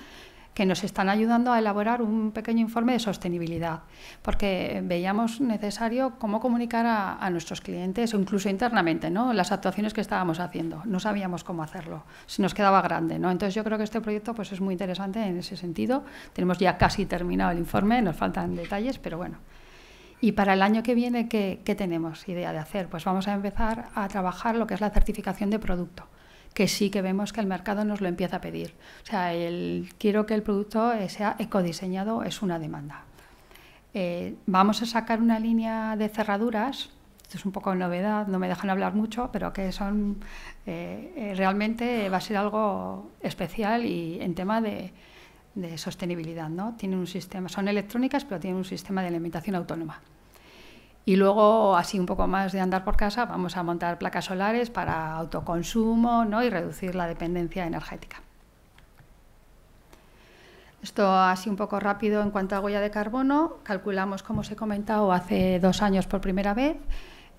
que nos están ayudando a elaborar un pequeño informe de sostenibilidad, porque veíamos necesario cómo comunicar a, nuestros clientes o incluso internamente ¿no? las actuaciones que estábamos haciendo. No sabíamos cómo hacerlo, se nos quedaba grande. ¿no? Entonces yo creo que este proyecto pues, es muy interesante en ese sentido. Tenemos ya casi terminado el informe, nos faltan detalles, pero bueno. Y para el año que viene, ¿qué, tenemos idea de hacer? Pues vamos a empezar a trabajar lo que es la certificación de producto que sí que vemos que el mercado nos lo empieza a pedir. O sea, el, quiero que el producto eh, sea ecodiseñado, es una demanda. Eh, vamos a sacar una línea de cerraduras, esto es un poco novedad, no me dejan hablar mucho, pero que son eh, realmente va a ser algo especial y en tema de, sostenibilidad, ¿no? Tienen un sistema, son electrónicas, pero tienen un sistema de alimentación autónoma. Y luego, así un poco más de andar por casa, vamos a montar placas solares para autoconsumo ¿no? y reducir la dependencia energética. Esto así un poco rápido en cuanto a huella de carbono. Calculamos, como os he comentado, hace dos años por primera vez.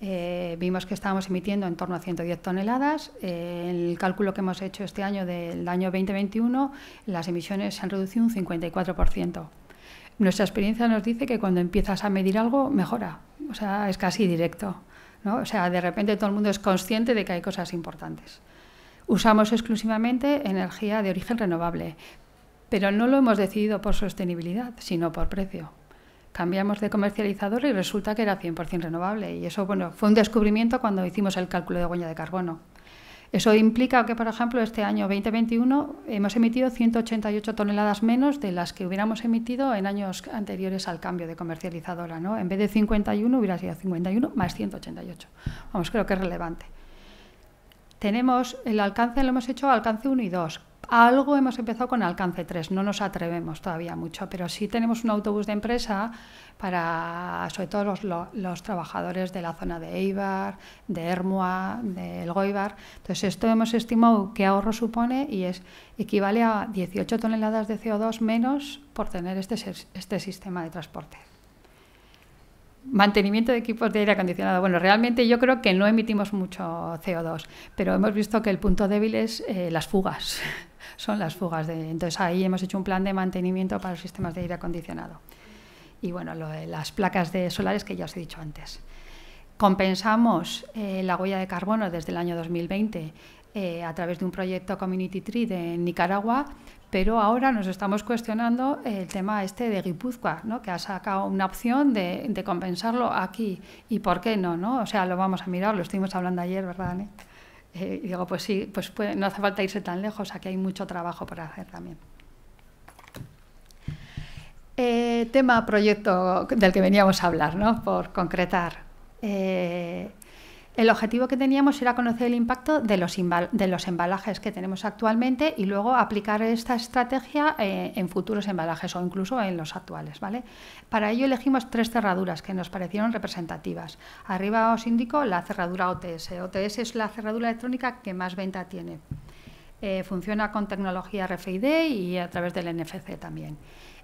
Eh, vimos que estábamos emitiendo en torno a 110 toneladas. En eh, el cálculo que hemos hecho este año del año 2021, las emisiones se han reducido un 54%. Nuestra experiencia nos dice que cuando empiezas a medir algo, mejora o sea, es casi directo. ¿no? O sea, de repente todo el mundo es consciente de que hay cosas importantes. Usamos exclusivamente energía de origen renovable, pero no lo hemos decidido por sostenibilidad, sino por precio. Cambiamos de comercializador y resulta que era 100% renovable. Y eso bueno, fue un descubrimiento cuando hicimos el cálculo de huella de carbono. Eso implica que, por ejemplo, este año 2021 hemos emitido 188 toneladas menos de las que hubiéramos emitido en años anteriores al cambio de comercializadora. ¿no? En vez de 51 hubiera sido 51 más 188. Vamos, creo que es relevante. Tenemos el alcance, lo hemos hecho alcance 1 y 2, algo hemos empezado con alcance 3, no nos atrevemos todavía mucho, pero sí tenemos un autobús de empresa para, sobre todo, los, trabajadores de la zona de Eibar, de Hermua, de Elgoibar. Entonces, esto hemos estimado qué ahorro supone y es equivale a 18 toneladas de CO2 menos por tener este, este sistema de transporte. Mantenimiento de equipos de aire acondicionado. Bueno, realmente yo creo que no emitimos mucho CO2, pero hemos visto que el punto débil es eh, las fugas. Son las fugas. De, entonces ahí hemos hecho un plan de mantenimiento para los sistemas de aire acondicionado. Y bueno, las placas de solares que ya os he dicho antes. Compensamos eh, la huella de carbono desde el año 2020 eh, a través de un proyecto Community Tree de Nicaragua pero ahora nos estamos cuestionando el tema este de Guipúzcoa, ¿no? que ha sacado una opción de, compensarlo aquí. ¿Y por qué no, no? O sea, lo vamos a mirar, lo estuvimos hablando ayer, ¿verdad, eh, y digo, pues sí, pues no hace falta irse tan lejos, aquí hay mucho trabajo por hacer también. Eh, tema proyecto del que veníamos a hablar, ¿no? Por concretar. Eh, el objetivo que teníamos era conocer el impacto de los, de los embalajes que tenemos actualmente y luego aplicar esta estrategia eh, en futuros embalajes o incluso en los actuales. ¿vale? Para ello elegimos tres cerraduras que nos parecieron representativas. Arriba os indico la cerradura OTS. OTS es la cerradura electrónica que más venta tiene. Eh, funciona con tecnología RFID y a través del NFC también.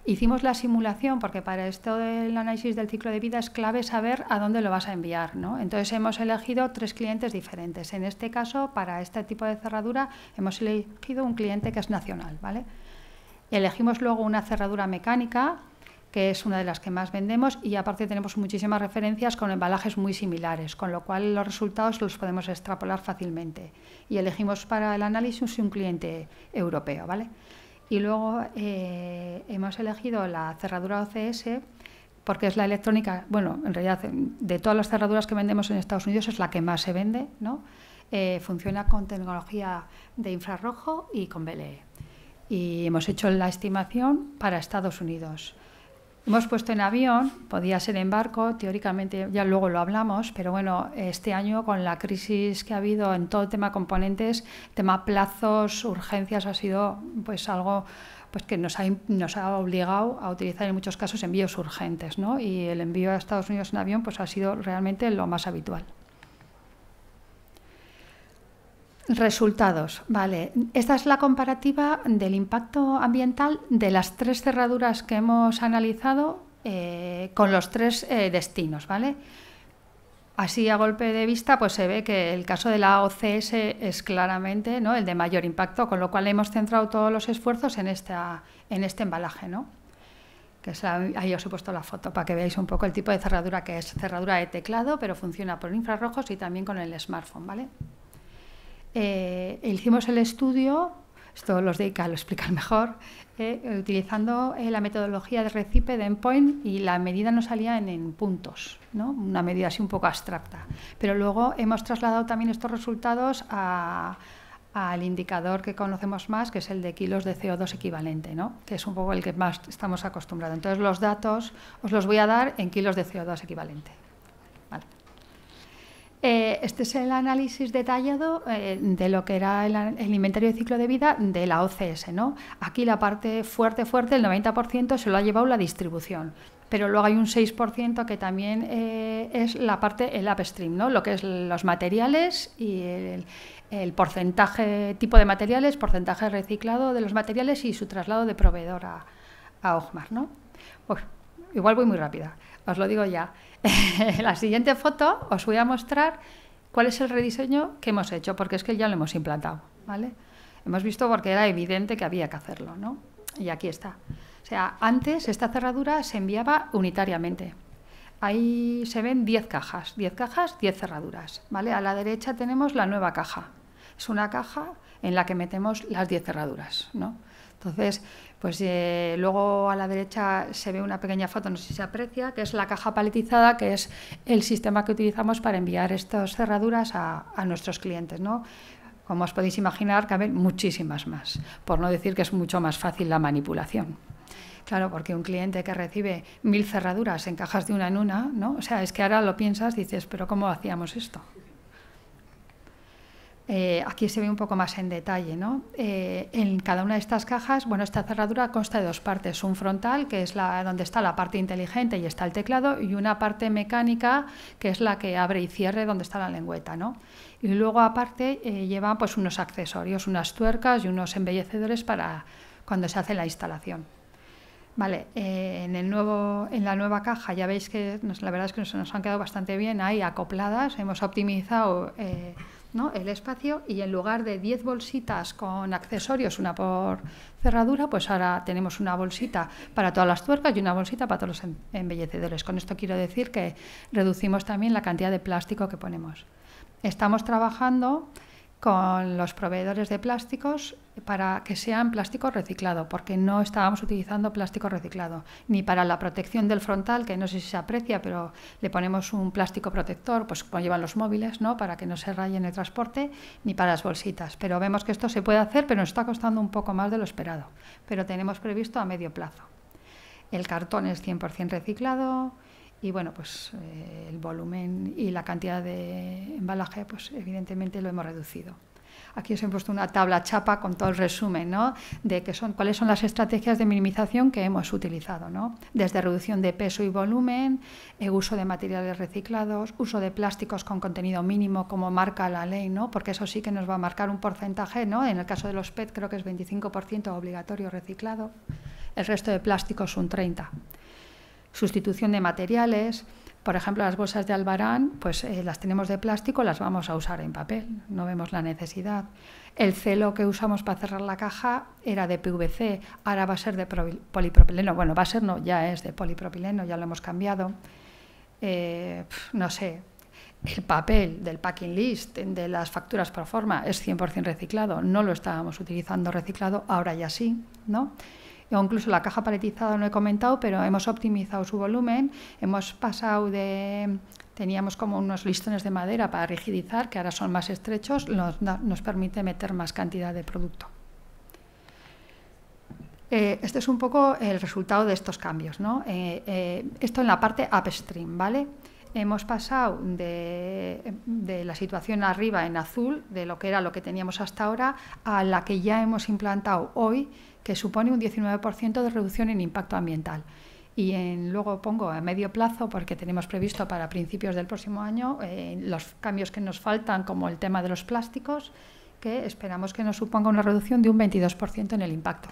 Hicimos la simulación porque para esto del análisis del ciclo de vida es clave saber a dónde lo vas a enviar. ¿no? Entonces hemos elegido tres clientes diferentes. En este caso, para este tipo de cerradura, hemos elegido un cliente que es nacional. ¿vale? Elegimos luego una cerradura mecánica que es una de las que más vendemos y aparte tenemos muchísimas referencias con embalajes muy similares, con lo cual los resultados los podemos extrapolar fácilmente. Y elegimos para el análisis un cliente europeo, ¿vale? Y luego eh, hemos elegido la cerradura OCS porque es la electrónica, bueno, en realidad de todas las cerraduras que vendemos en Estados Unidos es la que más se vende, ¿no? Eh, funciona con tecnología de infrarrojo y con BLE. Y hemos hecho la estimación para Estados Unidos. Hemos puesto en avión, podía ser en barco, teóricamente ya luego lo hablamos, pero bueno, este año con la crisis que ha habido en todo el tema componentes, tema plazos, urgencias, ha sido pues algo pues que nos ha, nos ha obligado a utilizar en muchos casos envíos urgentes, ¿no? Y el envío a Estados Unidos en avión pues ha sido realmente lo más habitual. Resultados, vale. Esta es la comparativa del impacto ambiental de las tres cerraduras que hemos analizado eh, con los tres eh, destinos, ¿vale? Así a golpe de vista, pues se ve que el caso de la OCS es claramente ¿no? el de mayor impacto, con lo cual hemos centrado todos los esfuerzos en, esta, en este embalaje, ¿no? Que ahí os he puesto la foto para que veáis un poco el tipo de cerradura que es cerradura de teclado, pero funciona por infrarrojos y también con el smartphone, ¿vale? Eh, hicimos el estudio, esto los dedica, lo explicar mejor, eh, utilizando eh, la metodología de Recipe de Endpoint y la medida nos salía en, puntos, una medida así un poco abstracta. Pero luego hemos trasladado también estos resultados al indicador que conocemos más, que es el de kilos de CO2 equivalente, que es un poco el que más estamos acostumbrados. Entonces, los datos os los voy a dar en kilos de CO2 equivalente. Eh, este es el análisis detallado eh, de lo que era el, inventario de ciclo de vida de la OCS. ¿no? Aquí la parte fuerte, fuerte, el 90% se lo ha llevado la distribución. Pero luego hay un 6% que también eh, es la parte, el upstream, ¿no? lo que es los materiales y el, porcentaje, tipo de materiales, porcentaje reciclado de los materiales y su traslado de proveedor a, a OGMAR. ¿no? Pues, igual voy muy rápida os lo digo ya. en la siguiente foto os voy a mostrar cuál es el rediseño que hemos hecho, porque es que ya lo hemos implantado, ¿vale? Hemos visto porque era evidente que había que hacerlo, ¿no? Y aquí está. O sea, antes esta cerradura se enviaba unitariamente. Ahí se ven 10 cajas, 10 cajas, 10 cerraduras, ¿vale? A la derecha tenemos la nueva caja. Es una caja en la que metemos las 10 cerraduras, ¿no? Entonces, pues eh, luego a la derecha se ve una pequeña foto, no sé si se aprecia, que es la caja paletizada, que es el sistema que utilizamos para enviar estas cerraduras a, nuestros clientes. ¿no? Como os podéis imaginar, caben muchísimas más, por no decir que es mucho más fácil la manipulación. Claro, porque un cliente que recibe mil cerraduras en cajas de una en una, ¿no? O sea, es que ahora lo piensas, dices, pero ¿cómo hacíamos esto? Eh, aquí se ve un poco más en detalle. ¿no? Eh, en cada una de estas cajas, bueno, esta cerradura consta de dos partes, un frontal, que es la, donde está la parte inteligente y está el teclado, y una parte mecánica, que es la que abre y cierre, donde está la lengüeta. ¿no? Y luego aparte eh, lleva pues, unos accesorios, unas tuercas y unos embellecedores para cuando se hace la instalación. Vale, en, el nuevo, en la nueva caja ya veis que la verdad es que nos, nos han quedado bastante bien ...hay acopladas, hemos optimizado ¿no? el espacio y en lugar de 10 bolsitas con accesorios, una por cerradura, pues ahora tenemos una bolsita para todas las tuercas y una bolsita para todos los em-, embellecedores. Con esto quiero decir que reducimos también la cantidad de plástico que ponemos. Estamos trabajando con los proveedores de plásticos para que sean plástico reciclado, porque no estábamos utilizando plástico reciclado, ni para la protección del frontal, que no sé si se aprecia, pero le ponemos un plástico protector, pues como llevan los móviles, ¿no? para que no se raye en el transporte, ni para las bolsitas. Pero vemos que esto se puede hacer, pero nos está costando un poco más de lo esperado, pero tenemos previsto a medio plazo. El cartón es 100% reciclado, y bueno, pues eh, el volumen y la cantidad de embalaje, pues evidentemente lo hemos reducido. Aquí os he puesto una tabla chapa con todo el resumen ¿no? de que son, cuáles son las estrategias de minimización que hemos utilizado, ¿no? desde reducción de peso y volumen, el eh, uso de materiales reciclados, uso de plásticos con contenido mínimo como marca la ley, ¿no? porque eso sí que nos va a marcar un porcentaje, ¿no? en el caso de los PET creo que es 25% obligatorio reciclado, el resto de plásticos un 30% sustitución de materiales. Por ejemplo, las bolsas de albarán, pues eh, las tenemos de plástico, las vamos a usar en papel, no vemos la necesidad. El celo que usamos para cerrar la caja era de PVC, ahora va a ser de polipropileno. Bueno, va a ser no, ya es de polipropileno, ya lo hemos cambiado. Eh, no sé, el papel del packing list, de las facturas por forma, es 100% reciclado. No lo estábamos utilizando reciclado, ahora ya sí, ¿no? incluso la caja paletizada no he comentado, pero hemos optimizado su volumen, hemos pasado de teníamos como unos listones de madera para rigidizar, que ahora son más estrechos, nos, permite meter más cantidad de producto. Eh, este es un poco el resultado de estos cambios. ¿no? Eh, eh, esto en la parte upstream, ¿vale? Hemos pasado de, de, la situación arriba en azul, de lo que era lo que teníamos hasta ahora, a la que ya hemos implantado hoy, que supone un 19% de reducción en impacto ambiental. Y luego pongo a medio plazo, porque tenemos previsto para principios del próximo año eh, los cambios que nos faltan, como el tema de los plásticos, que esperamos que nos suponga una reducción de un 22% en el impacto.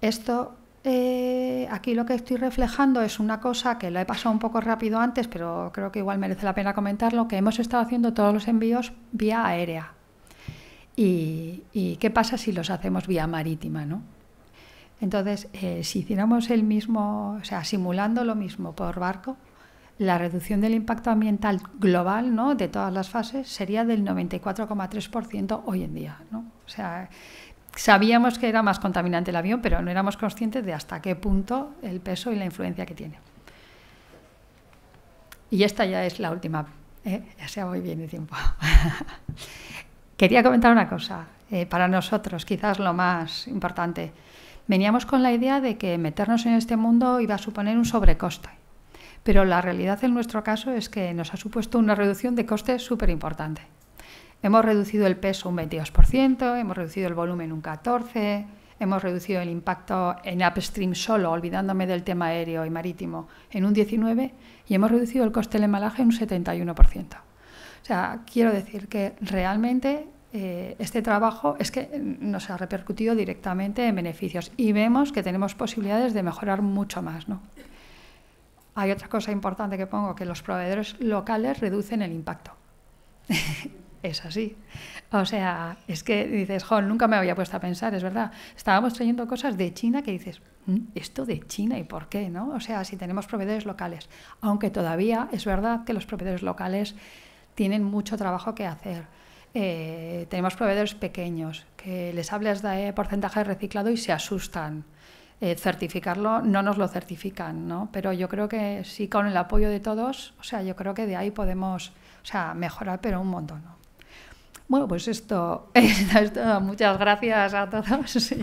Esto eh, aquí lo que estoy reflejando es una cosa que lo he pasado un poco rápido antes, pero creo que igual merece la pena comentarlo, que hemos estado haciendo todos los envíos vía aérea y, qué pasa si los hacemos vía marítima, ¿no? Entonces, eh, si hiciéramos el mismo, o sea, simulando lo mismo por barco, la reducción del impacto ambiental global ¿no? de todas las fases sería del 94,3% hoy en día. ¿no? O sea, sabíamos que era más contaminante el avión, pero no éramos conscientes de hasta qué punto el peso y la influencia que tiene. Y esta ya es la última. ¿eh? Ya sea muy bien el tiempo. Quería comentar una cosa, eh, para nosotros quizás lo más importante. Veníamos con la idea de que meternos en este mundo iba a suponer un sobrecoste, pero la realidad en nuestro caso es que nos ha supuesto una reducción de costes súper importante. Hemos reducido el peso un 22%, hemos reducido el volumen un 14%, hemos reducido el impacto en upstream solo, olvidándome del tema aéreo y marítimo, en un 19% y hemos reducido el coste del embalaje en un 71% quiero decir que realmente eh, este trabajo es que nos ha repercutido directamente en beneficios y vemos que tenemos posibilidades de mejorar mucho más, ¿no? Hay otra cosa importante que pongo, que los proveedores locales reducen el impacto. es así. O sea, es que dices, jo, nunca me había puesto a pensar, es verdad. Estábamos trayendo cosas de China que dices, mm, esto de China y por qué, ¿no? O sea, si tenemos proveedores locales. Aunque todavía es verdad que los proveedores locales tienen mucho trabajo que hacer. Eh, tenemos proveedores pequeños que les hablas de porcentaje de reciclado y se asustan. Eh, certificarlo no nos lo certifican, ¿no? Pero yo creo que sí con el apoyo de todos, o sea, yo creo que de ahí podemos, sea, mejorar, pero un montón. Bueno, pues esto, todo. muchas gracias a todos.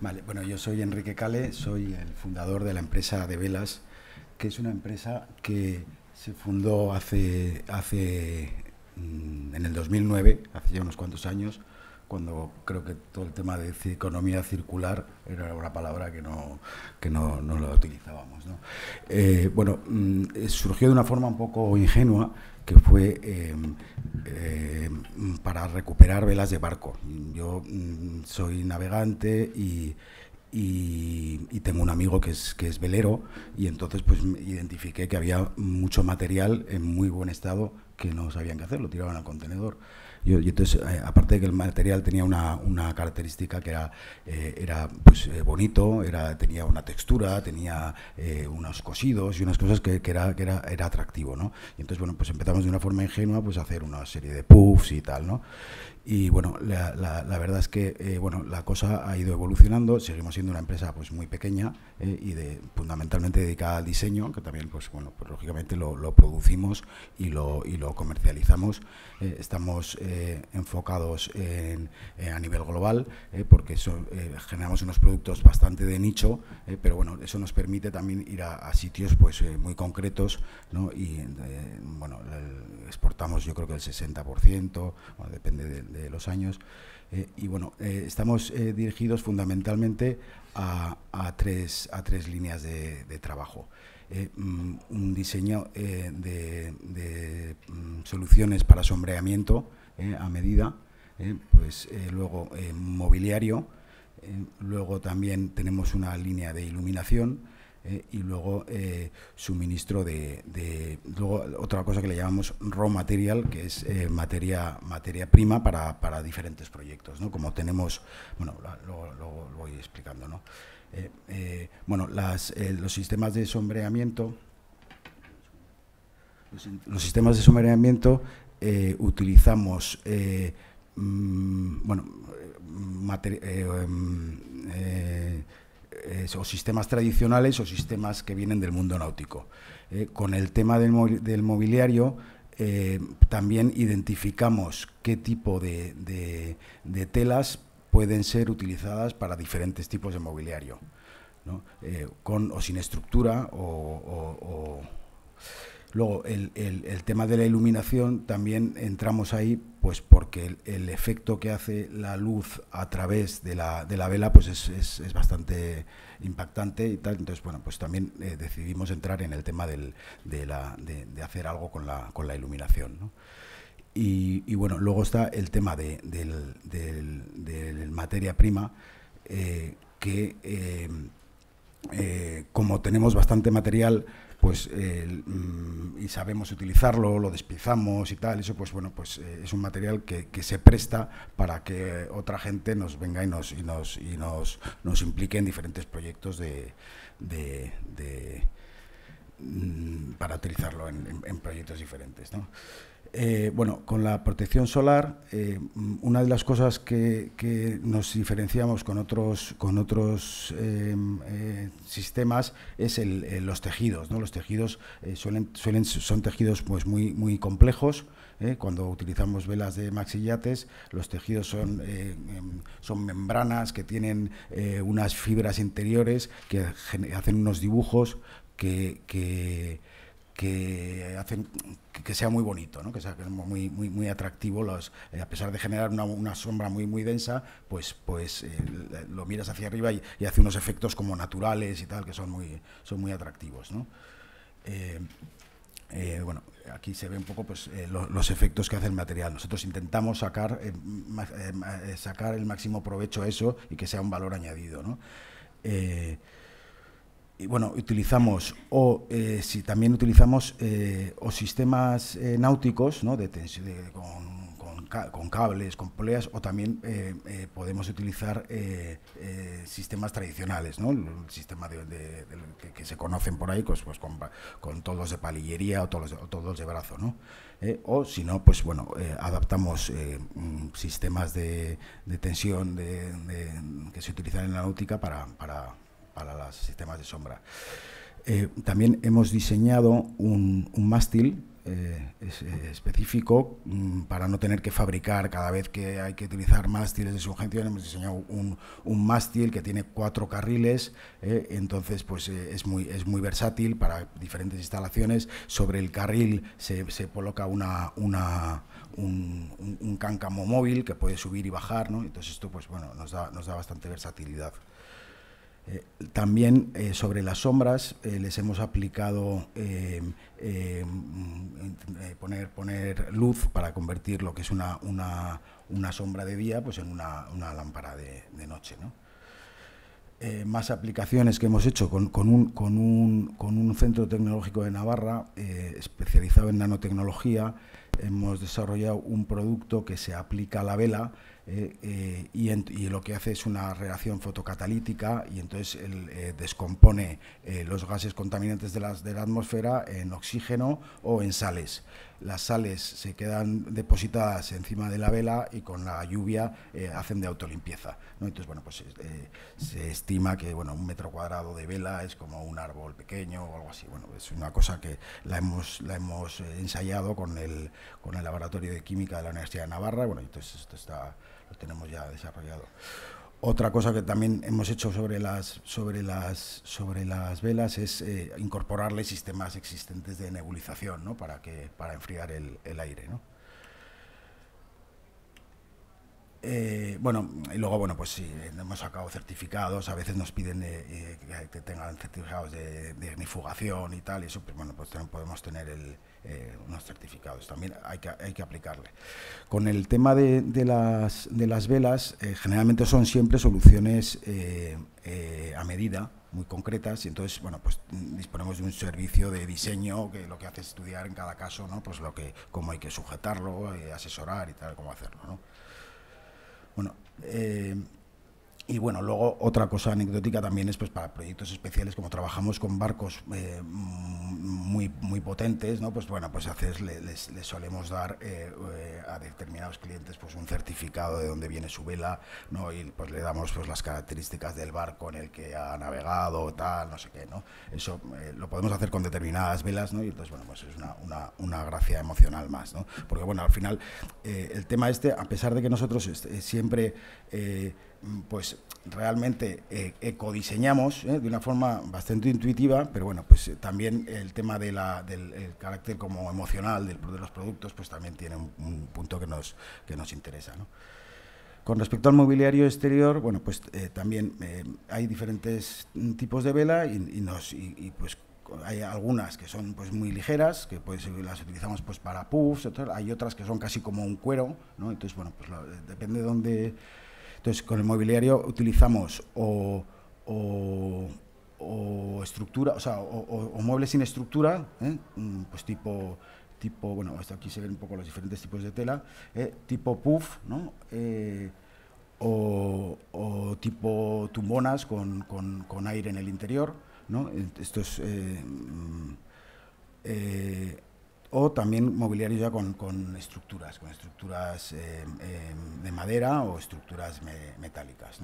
Vale, bueno, yo soy Enrique Cale, soy el fundador de la empresa de velas, que es una empresa que se fundó hace, hace mm, en el 2009, hace ya unos cuantos años, cuando creo que todo el tema de economía circular era una palabra que no, que no, no la utilizábamos. ¿no? Eh, bueno, mm, eh, surgió de una forma un poco ingenua que fue em, em, para recuperar velas de barco. Yo mm, soy navegante y, y, tengo un amigo que es, que es velero y entonces pues identifiqué que había mucho material en muy buen estado que no sabían qué hacer, lo tiraban al contenedor. Y entonces, eh, aparte de que el material tenía una, característica que era, eh, era pues, eh, bonito, era, tenía una textura, tenía unos cosidos y unas cosas que, que, era, que era, era atractivo, ¿no? Y entonces, bueno, pues empezamos de una forma ingenua pues, a hacer una serie de puffs y tal, ¿no? Y bueno, la, la, verdad es que eh, bueno, la cosa ha ido evolucionando, seguimos siendo una empresa pues muy pequeña eh, y de, fundamentalmente dedicada al diseño, que también pues bueno, pues lógicamente lo, producimos y lo, y lo comercializamos. Eh, estamos enfocados en, a nivel global, porque generamos unos productos bastante de nicho, pero bueno, eso nos permite también ir a, sitios pues muy concretos, ¿no? Y bueno, exportamos yo creo que el 60%, bueno, depende de los años. Eh, y bueno, eh, estamos eh, dirigidos fundamentalmente a, tres, a tres líneas de, trabajo. Mm, un diseño de, mm, soluciones para sombreamiento a medida, pues luego mobiliario, luego también tenemos una línea de iluminación, eh, y luego eh, suministro de, luego otra cosa que le llamamos raw material que es eh, materia materia prima para, diferentes proyectos ¿no? como tenemos bueno lo, lo, voy explicando ¿no? bueno los sistemas de sombreamiento los, sistemas de sombreamiento utilizamos mm, bueno mm, em, o sistemas tradicionales o sistemas que vienen del mundo náutico. Eh, con el tema del, mobiliario eh, también identificamos qué tipo de, telas pueden ser utilizadas para diferentes tipos de mobiliario, eh, con o sin estructura o Luego, el, tema de la iluminación también entramos ahí, pues porque el, efecto que hace la luz a través de la, de la vela pues es, bastante impactante y tal. Entonces, bueno, pues también eh, decidimos entrar en el tema de, hacer algo con la, iluminación. Y, bueno, luego está el tema de, del, materia prima, eh, que eh, como tenemos bastante material, pues mm, y sabemos utilizarlo, lo despizamos y tal, eso pues bueno, pues eh, es un material que, se presta para que otra gente nos venga y nos y nos nos, nos implique en diferentes proyectos de, mm, para utilizarlo en, proyectos diferentes. ¿no? Eh, bueno, con la protección solar, eh, una de las cosas que, nos diferenciamos con otros, con otros em, eh, sistemas es los tejidos. ¿no? Los tejidos suelen, suelen, son tejidos pues, muy, muy complejos. Cuando utilizamos velas de maxillates, los tejidos son, em, son membranas que tienen unas fibras interiores que hacen unos dibujos que que hacen que sea muy bonito, que sea muy, muy, muy atractivo, eh, a pesar de generar una, sombra muy, muy densa, pues, pues eh, lo miras hacia arriba y, hace unos efectos como naturales y tal, que son muy, son muy atractivos. Eh, bueno, aquí se ve un poco pues, los efectos que hace el material. Nosotros intentamos sacar, sacar el máximo provecho a eso y que sea un valor añadido. ¿no? y bueno, utilizamos o eh, si también utilizamos eh, o sistemas eh, náuticos, De, con, cables, con poleas, o también eh, podemos utilizar sistemas tradicionales, ¿no? El sistema de, que, se conocen por ahí, pues, pues con, con, todos de palillería o todos, todos de brazo, ¿no? o si no, pues bueno, adaptamos mm, sistemas de, tensión que se utilizan en la náutica para para los sistemas de sombra. Eh, también hemos diseñado un, mástil eh, eh, específico mm, para no tener que fabricar cada vez que hay que utilizar mástiles de subvención. Hemos diseñado un, mástil que tiene cuatro carriles, entonces pues es, muy, es muy versátil para diferentes instalaciones. Sobre el carril se, coloca una, un, un, cáncamo móvil que puede subir y bajar, ¿no? entonces esto pues bueno nos nos da bastante versatilidad. Eh, también eh, sobre las sombras eh, les hemos aplicado mm, poner, luz para convertir lo que es una, sombra de día pues en una, lámpara de, noche. más aplicaciones que hemos hecho con, un, con un centro tecnológico de Navarra especializado en nanotecnología. Hemos desarrollado un producto que se aplica a la vela eh, eh, y, lo que hace es una reacción fotocatalítica y entonces eh, descompone los gases contaminantes de, las, de la atmósfera en oxígeno o en sales. Las sales se quedan depositadas encima de la vela y con la lluvia hacen de autolimpieza. Entonces, bueno, pues se estima que bueno, un metro cuadrado de vela es como un árbol pequeño o algo así. Bueno, es una cosa que la hemos, la hemos ensayado con el, con el laboratorio de química de la Universidad de Navarra. Bueno, entonces esto está lo tenemos ya desarrollado. Otra cosa que también hemos hecho sobre las, sobre las, sobre las velas es eh, incorporarle sistemas existentes de nebulización ¿no? para, que, para enfriar el, aire. Eh, bueno, y luego, bueno, pues sí, eh, hemos sacado certificados, a veces nos piden que tengan certificados de, de, ignifugación y tal, y eso, pues, bueno, pues podemos tener el, eh, unos certificados. También hay que, hay que aplicarle. Con el tema de, las, velas, eh, generalmente son siempre soluciones eh, a medida, muy concretas y entonces bueno pues mm, disponemos de un servicio de diseño que lo que hace es estudiar en cada caso no pues lo que cómo hay que sujetarlo asesorar y tal cómo hacerlo bueno y bueno, luego otra cosa anecdótica también es pues para proyectos especiales, como trabajamos con barcos eh, muy, muy potentes, ¿no? Pues bueno, pues a les, les solemos dar eh, eh, a determinados clientes pues un certificado de dónde viene su vela, ¿no? Y pues le damos pues las características del barco en el que ha navegado, tal, no sé qué, ¿no? Eso lo podemos hacer con determinadas velas, ¿no? Y entonces, pues, bueno, pues es una, una gracia emocional más, ¿no? Porque bueno, al final el tema este, a pesar de que nosotros este, siempre... Mm, pues realmente eh, ecodiseñamos eh, de una forma bastante intuitiva, pero bueno, pues eh, también el tema de la, del carácter como emocional del, de los productos, pues también tiene un, punto que nos, que nos interesa. Con respecto al mobiliario exterior, bueno, pues también hay diferentes mm, tipos de vela y, nos, y, pues hay algunas que son pues muy ligeras, que pues las utilizamos pues para puffs, hay otras que son casi como un cuero, Entonces, bueno, pues depende de dónde entonces, con el mobiliario utilizamos o, estructura, o, sea, o, muebles sin estructura, ¿eh? mm, pues tipo tipo, bueno, esto aquí se ven un poco los diferentes tipos de tela, ¿eh? tipo puff, ¿no? Eh, o, tipo tumbonas con, aire en el interior, ¿no? esto eh, mm, o también mobiliario ya con, estructuras, con estructuras eh, em, de madera o estructuras metálicas.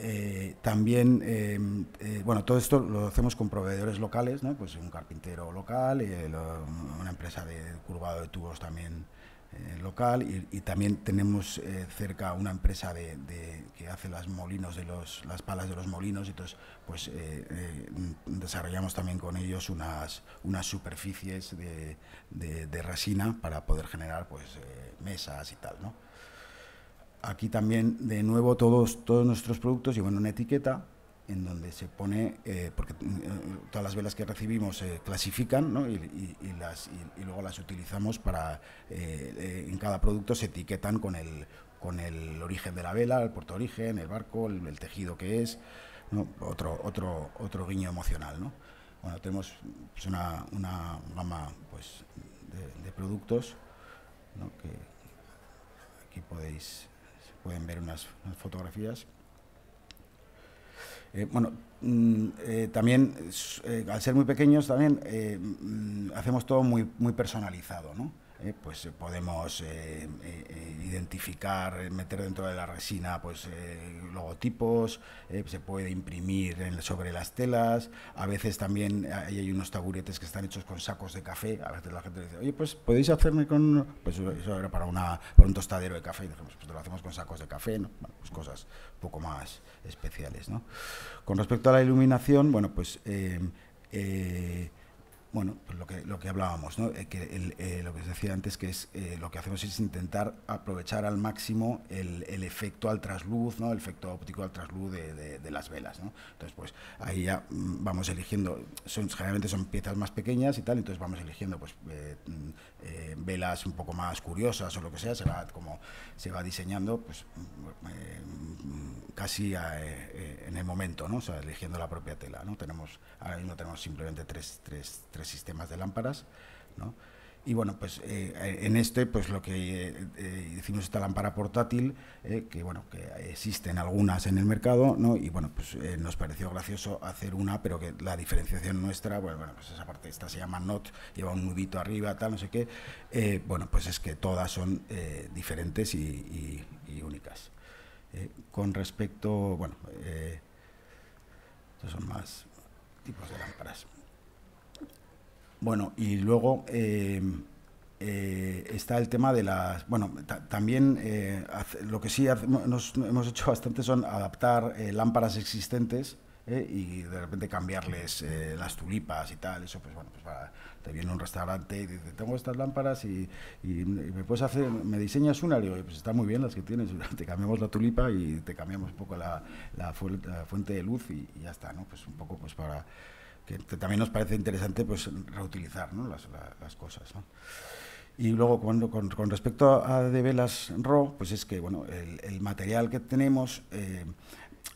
Eh, también, em, eh, bueno, todo esto lo hacemos con proveedores locales, pues un carpintero local, una empresa de curvado de tubos también eh, local y, también tenemos eh, cerca una empresa de, que hace las molinos de las palas de los molinos y entonces pues eh, desarrollamos también con ellos unas, unas superficies de, resina para poder generar pues mesas y tal aquí también de nuevo todos, todos nuestros productos llevan una etiqueta en donde se pone, eh, porque eh, todas las velas que recibimos se clasifican y, las, y, luego las utilizamos para, eh, en cada producto se etiquetan con el, con el origen de la vela, el puerto origen, el barco, el, tejido que es, otro, otro, otro guiño emocional. Bueno, tenemos pues, una, una, gama pues, de, productos aquí podéis, pueden ver unas fotografías. Eh, bueno, mm, eh, también eh, al ser muy pequeños también mm, hacemos todo muy, muy personalizado, ¿no? Eh, pues eh, podemos eh, identificar, meter dentro de la resina pues logotipos, se puede imprimir sobre las telas, a veces también hay, unos taburetes que están hechos con sacos de café, a veces la gente dice, oye, pues podéis hacerme con, pues eso era para, una, un tostadero de café, y decimos, pues lo hacemos con sacos de café, pues, cosas un poco más especiales. ¿no? Con respecto a la iluminación, bueno, pues... Bueno, pues lo que, lo que hablábamos, ¿no? Eh, eh, lo que os decía antes, que es eh, lo que hacemos es intentar aprovechar al máximo el, efecto al trasluz, ¿no? el efecto óptico al trasluz de, las velas. Entonces, pues ahí ya mm, vamos eligiendo, son, generalmente son piezas más pequeñas y tal, entonces vamos eligiendo pues mm, velas un poco más curiosas o lo que sea, se va, como, se va diseñando pues mm, casi en el momento, ¿no? o sea, eligiendo la propia tela. ¿no? Tenemos, ahora mismo tenemos simplemente tres, tres sistemas de lámparas, Y bueno, pues eh, en este, pues lo que decimos eh, esta lámpara portátil, eh, que bueno, que existen algunas en el mercado, ¿no? Y bueno, pues nos pareció gracioso hacer una, pero que la diferenciación nuestra, bueno, pues esa parte, esta se llama NOT, lleva un nudito arriba, tal, no sé qué. bueno, pues es que todas son diferentes y únicas. con respecto, bueno, estos son más tipos de lámparas. Bueno, y luego eh, eh, está el tema de las... Bueno, también eh, lo que sí nos, hemos hecho bastante son adaptar lámparas existentes y de repente cambiarles las tulipas y tal, eso pues bueno, pues para, te viene un restaurante y dice, tengo estas lámparas y, y, me puedes hacer, me diseñas una, y digo, pues está muy bien las que tienes, te cambiamos la tulipa y te cambiamos un poco la, fuente de luz y, ya está, ¿no? Pues un poco pues para que, también nos parece interesante pues, reutilizar ¿no? las, las, cosas. ¿no? Y luego cuando, con, con, respecto a de velas RAW, pues es que bueno, el, material que tenemos... Eh,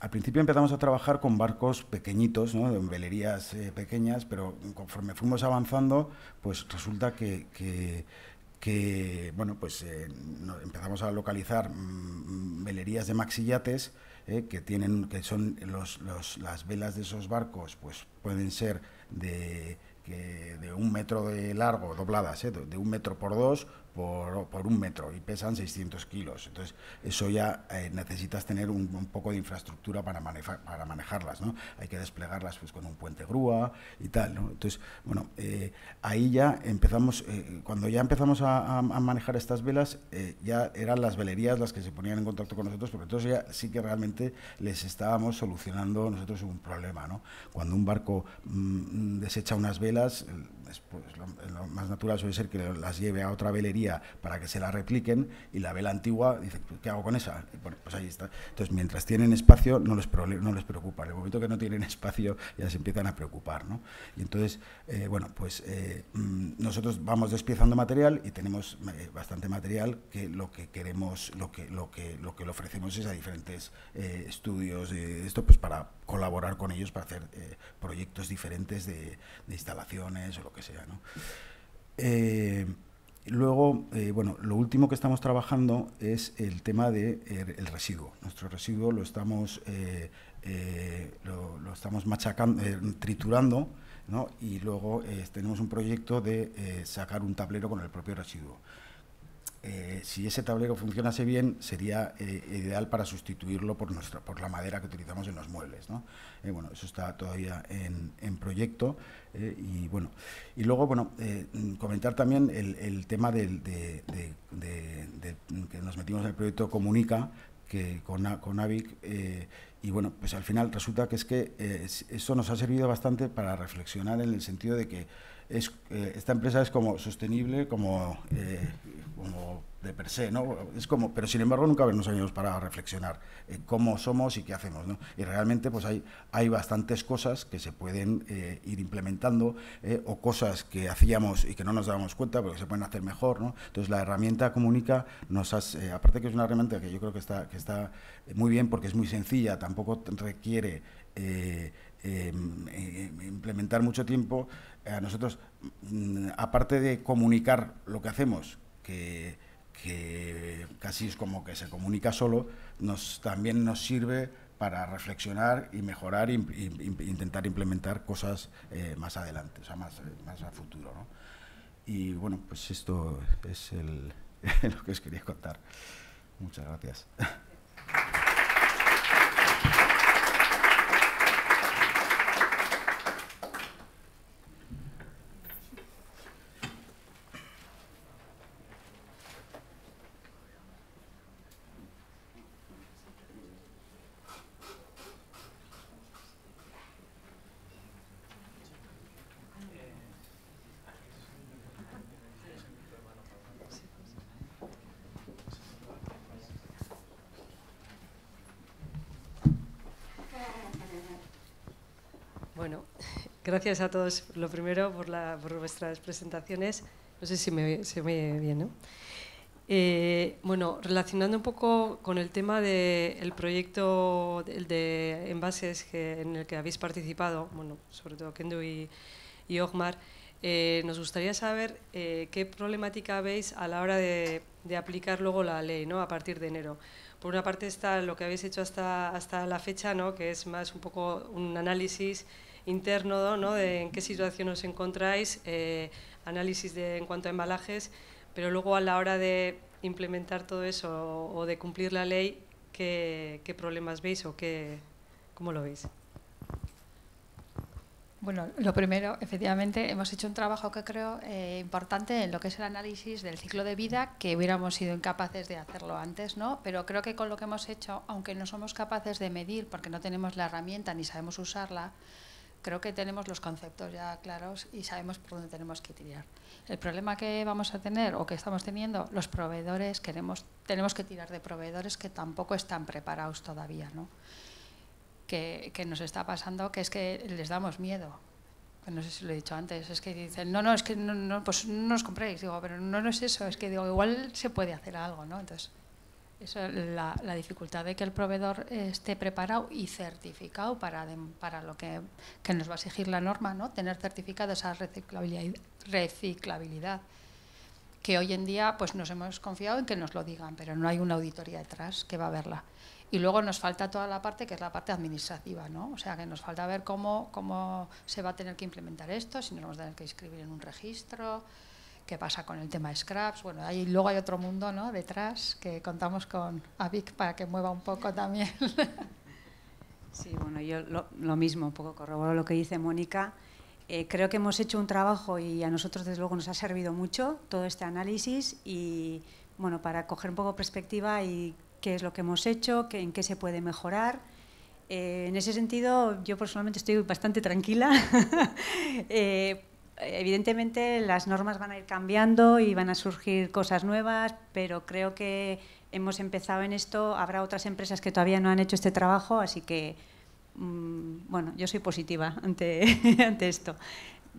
al principio empezamos a trabajar con barcos pequeñitos, ¿no? de velerías eh, pequeñas, pero conforme fuimos avanzando, pues resulta que, que, bueno, pues eh, empezamos a localizar mm, mm, velerías de maxillates ¿eh? que tienen que son los, las velas de esos barcos pues pueden ser de, que de un metro de largo dobladas ¿eh? de un metro por dos por, un metro y pesan 600 kilos. Entonces, eso ya eh, necesitas tener un, poco de infraestructura para, para manejarlas, ¿no? Hay que desplegarlas pues, con un puente grúa y tal, Entonces, bueno, eh, ahí ya empezamos, eh, cuando ya empezamos a, manejar estas velas, ya eran las velerías las que se ponían en contacto con nosotros, porque entonces ya sí que realmente les estábamos solucionando nosotros un problema, Cuando un barco mm, mm, desecha unas velas, pues, lo, más natural suele ser que las lleve a otra velería para que se la repliquen y la vela antigua dice, pues, ¿qué hago con esa? bueno, pues ahí está. Entonces, mientras tienen espacio, no les, no les preocupa. En el momento que no tienen espacio, ya se empiezan a preocupar. ¿no? Y entonces, eh, bueno, pues eh, mm, nosotros vamos despiezando material y tenemos eh, bastante material que lo que queremos, lo que, lo que, lo que le ofrecemos es a diferentes estudios de esto pues para colaborar con ellos para hacer eh, proyectos diferentes de, instalaciones o lo que sea. Eh, luego, eh, bueno, lo último que estamos trabajando es el tema del de, el, residuo. Nuestro residuo lo estamos, lo, estamos machacando, triturando. Y luego tenemos un proyecto de sacar un tablero con el propio residuo. Eh, si ese tablero funcionase bien, sería eh, ideal para sustituirlo por, nuestra, por la madera que utilizamos en los muebles. ¿no? Eh, bueno, eso está todavía en, proyecto. y bueno, y luego, bueno, comentar también el, tema del, de, que nos metimos en el proyecto Comunica, que con, con AVIC. y bueno, pues al final resulta que es que eso nos ha servido bastante para reflexionar en el sentido de que eh, esta empresa es como sostenible, eh, como, de per se, ¿no? Es como, pero sin embargo nunca habernos años para reflexionar eh, cómo somos y qué hacemos, Y realmente pues hay, hay bastantes cosas que se pueden ir implementando o cosas que hacíamos y que no nos dábamos cuenta pero que se pueden hacer mejor, ¿no? Entonces la herramienta Comunica nos hace, aparte que es una herramienta que yo creo que está, que está muy bien porque es muy sencilla, tampoco requiere em, implementar mucho tiempo, a nosotros, mm, aparte de comunicar lo que hacemos, que, que casi es como que se comunica solo, nos, también nos sirve para reflexionar y mejorar e intentar implementar cosas eh, más adelante, o sea, más, eh, más a futuro. Y bueno, pues esto es el, lo que os quería contar. Muchas gracias. Gracias a todos, lo primero, por, vuestras presentaciones. No sé si me, se me oye bien, ¿no? Eh, bueno, relacionando un poco con el tema del proyecto de, envases que, en el que habéis participado, bueno, sobre todo Kendo y, y Ogmar, eh, nos gustaría saber eh, qué problemática veis a la hora de, de, aplicar luego la ley, ¿no? A partir de enero. Por una parte está lo que habéis hecho hasta, hasta la fecha, ¿no? Que es más un poco un análisis interno, ¿no? de en qué situación os encontráis, eh, análisis de, en cuanto a embalajes, pero luego a la hora de implementar todo eso o, de cumplir la ley, ¿qué, problemas veis o qué, cómo lo veis? Bueno, lo primero, efectivamente, hemos hecho un trabajo que creo eh, importante en lo que es el análisis del ciclo de vida, que hubiéramos sido incapaces de hacerlo antes, ¿no? Pero creo que con lo que hemos hecho, aunque no somos capaces de medir, porque no tenemos la herramienta ni sabemos usarla, creo que tenemos los conceptos ya claros y sabemos por dónde tenemos que tirar. El problema que vamos a tener o que estamos teniendo, los proveedores, queremos, tenemos que tirar de proveedores que tampoco están preparados todavía, ¿no? Que, que nos está pasando que es que les damos miedo. no sé si lo he dicho antes, es que dicen, no, no, es que no, no pues no nos compréis. Digo, pero no, no es eso, es que digo, igual se puede hacer algo, ¿no? Entonces, eso, la, la, dificultad de que el proveedor esté preparado y certificado para, para lo que, nos va a exigir la norma, ¿no? tener certificado esa reciclabilidad, reciclabilidad, que hoy en día pues, nos hemos confiado en que nos lo digan, pero no hay una auditoría detrás que va a verla. Y luego nos falta toda la parte que es la parte administrativa, ¿no? O sea, que nos falta ver cómo, cómo se va a tener que implementar esto, si nos vamos a tener que inscribir en un registro, qué pasa con el tema de scraps. Bueno, ahí luego hay otro mundo detrás que contamos con Avic para que mueva un poco también. Sí, bueno, yo lo, mismo, un poco corroboro lo que dice Mónica. Eh, creo que hemos hecho un trabajo y a nosotros desde luego nos ha servido mucho todo este análisis y bueno, para coger un poco perspectiva y qué es lo que hemos hecho, qué, en qué se puede mejorar. Eh, en ese sentido, yo personalmente estoy bastante tranquila, eh, evidentemente las normas van a ir cambiando y van a surgir cosas nuevas, pero creo que hemos empezado en esto. Habrá otras empresas que todavía no han hecho este trabajo, así que, mm, bueno, yo soy positiva ante, ante esto.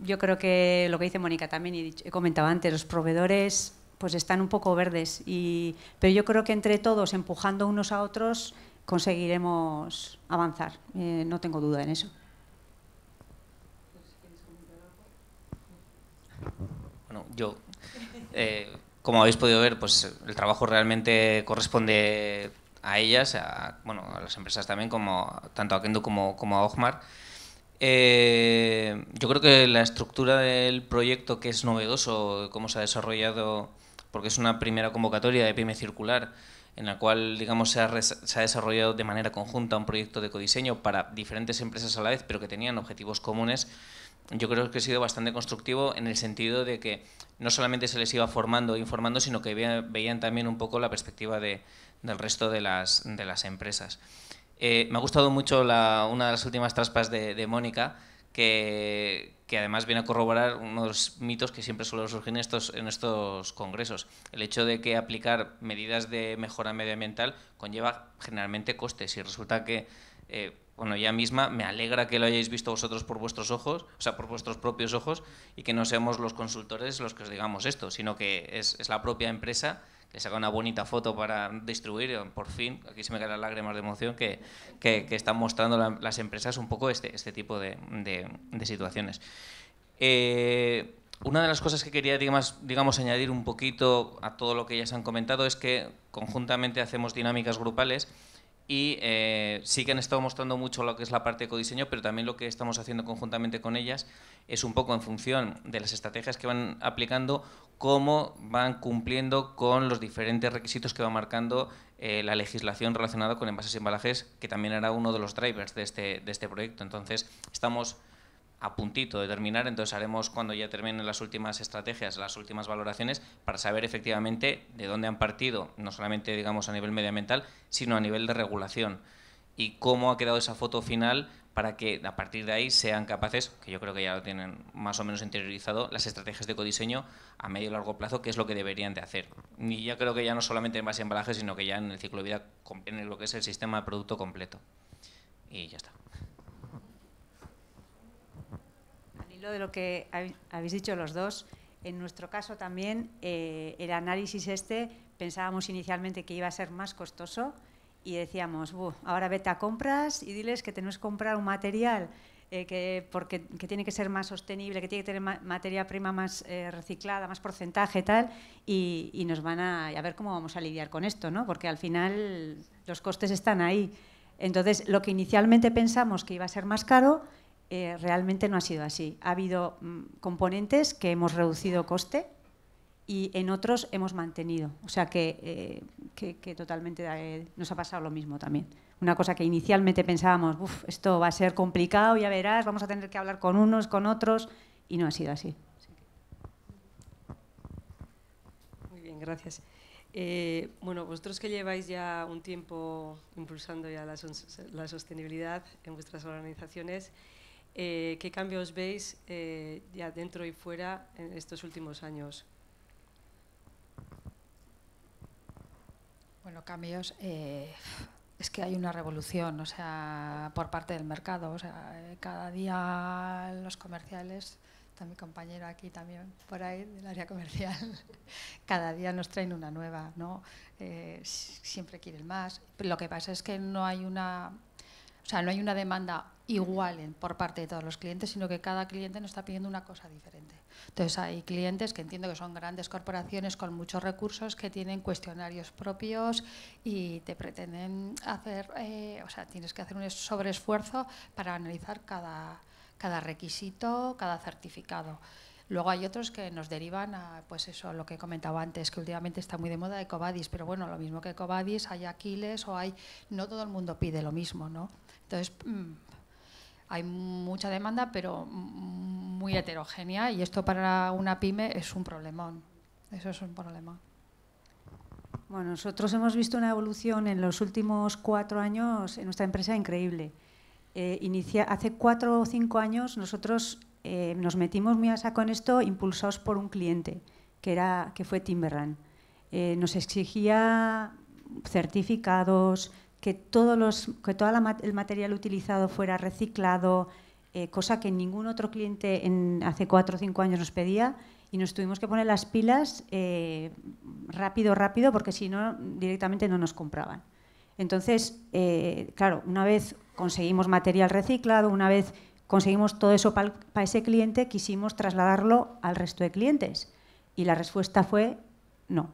Yo creo que lo que dice Mónica también, y he comentado antes, los proveedores pues están un poco verdes, y, pero yo creo que entre todos, empujando unos a otros, conseguiremos avanzar. Eh, no tengo duda en eso. Bueno, yo, eh, como habéis podido ver, pues el trabajo realmente corresponde a ellas, a, bueno, a las empresas también, como tanto a Kendo como, como a Ogmar. Eh, yo creo que la estructura del proyecto, que es novedoso, cómo se ha desarrollado, porque es una primera convocatoria de PyME Circular, en la cual digamos, se, ha se ha desarrollado de manera conjunta un proyecto de codiseño para diferentes empresas a la vez, pero que tenían objetivos comunes, yo creo que ha sido bastante constructivo en el sentido de que no solamente se les iba formando e informando, sino que veían, también un poco la perspectiva de, del resto de las, de las empresas. Eh, me ha gustado mucho una de las últimas traspas de, Mónica, que, que, además viene a corroborar unos mitos que siempre suelen surgir en estos, en estos congresos. El hecho de que aplicar medidas de mejora medioambiental conlleva generalmente costes y resulta que... Eh, bueno, ella misma, me alegra que lo hayáis visto vosotros por vuestros ojos, o sea, por vuestros propios ojos, y que no seamos los consultores los que os digamos esto, sino que es, la propia empresa que saca una bonita foto para distribuir, por fin, aquí se me caen lágrimas de emoción, que, están mostrando las empresas un poco este, este tipo de, situaciones. Eh, una de las cosas que quería, digamos, añadir un poquito a todo lo que ya se han comentado es que conjuntamente hacemos dinámicas grupales y eh, sí que han estado mostrando mucho lo que es la parte de codiseño, pero también lo que estamos haciendo conjuntamente con ellas es un poco en función de las estrategias que van aplicando, cómo van cumpliendo con los diferentes requisitos que va marcando eh, la legislación relacionada con envases y embalajes, que también era uno de los drivers de este, de este proyecto. Entonces, estamos a puntito de terminar, entonces haremos cuando ya terminen las últimas estrategias, las últimas valoraciones, para saber efectivamente de dónde han partido, no solamente digamos a nivel medioambiental, sino a nivel de regulación y cómo ha quedado esa foto final para que a partir de ahí sean capaces, que yo creo que ya lo tienen más o menos interiorizado, las estrategias de codiseño a medio y largo plazo, que es lo que deberían de hacer. Y ya creo que ya no solamente en base a embalaje, sino que ya en el ciclo de vida, en lo que es el sistema de producto completo. Y ya está. de lo que habéis dicho los dos, en nuestro caso también eh, el análisis este pensábamos inicialmente que iba a ser más costoso y decíamos, ahora vete a compras y diles que tenemos que comprar un material eh, que, porque, que tiene que ser más sostenible, que tiene que tener materia prima más eh, reciclada, más porcentaje tal, y, y nos van a, a ver cómo vamos a lidiar con esto, ¿no? porque al final los costes están ahí. Entonces, lo que inicialmente pensamos que iba a ser más caro, eh, realmente no ha sido así. Ha habido mm, componentes que hemos reducido coste y en otros hemos mantenido. O sea que, eh, totalmente eh, nos ha pasado lo mismo también. Una cosa que inicialmente pensábamos, esto va a ser complicado, ya verás, vamos a tener que hablar con unos, con otros, y no ha sido así. Muy bien, gracias. bueno, vosotros que lleváis ya un tiempo impulsando ya la, la sostenibilidad en vuestras organizaciones, eh, ¿Qué cambios veis ya eh, dentro y fuera en estos últimos años? Bueno, cambios. Eh, es que hay una revolución, o sea, por parte del mercado. O sea, cada día los comerciales, está mi compañero aquí también, por ahí, del área comercial, cada día nos traen una nueva, ¿no? siempre quieren más. lo que pasa es que no hay una, o sea, no hay una demanda igualen por parte de todos los clientes, sino que cada cliente nos está pidiendo una cosa diferente. Entonces hay clientes que entiendo que son grandes corporaciones con muchos recursos que tienen cuestionarios propios y te pretenden hacer, eh, o sea, tienes que hacer un sobreesfuerzo para analizar cada, cada requisito, cada certificado. Luego hay otros que nos derivan a, pues eso, lo que comentaba antes, que últimamente está muy de moda Ecobadis, pero bueno, lo mismo que Ecobadis, hay Aquiles o hay, no todo el mundo pide lo mismo, ¿no? Entonces, mm, hay mucha demanda, pero muy heterogénea y esto para una pyme es un problemón. Eso es un problema. Bueno, nosotros hemos visto una evolución en los últimos cuatro años en nuestra empresa increíble. Eh, inicia, hace cuatro o cinco años nosotros eh, nos metimos muy a saco en esto impulsados por un cliente que, era, que fue Timberland. Eh, nos exigía certificados, que, todos todo el material utilizado fuera reciclado, eh, cosa que ningún otro cliente en, hace cuatro o cinco años nos pedía y nos tuvimos que poner las pilas eh, rápido, rápido, porque si no, directamente no nos compraban. Entonces, eh, claro, una vez conseguimos material reciclado, una vez conseguimos todo eso para ese cliente, quisimos trasladarlo al resto de clientes. Y la respuesta fue no.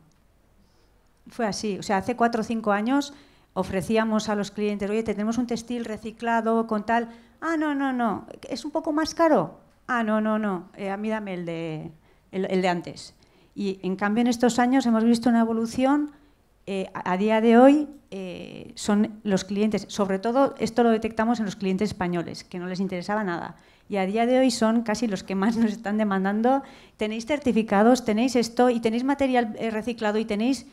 Fue así. O sea, hace cuatro o cinco años ofrecíamos a los clientes, oye, tenemos un textil reciclado con tal, ah, no, no, no, es un poco más caro, ah, no, no, no, eh, a el de, el, de antes. Y en cambio en estos años hemos visto una evolución eh, a, día de hoy eh, son los clientes, sobre todo esto lo detectamos en los clientes españoles, que no les interesaba nada. Y a día de hoy son casi los que más nos están demandando, tenéis certificados, tenéis esto y tenéis material eh, reciclado y tenéis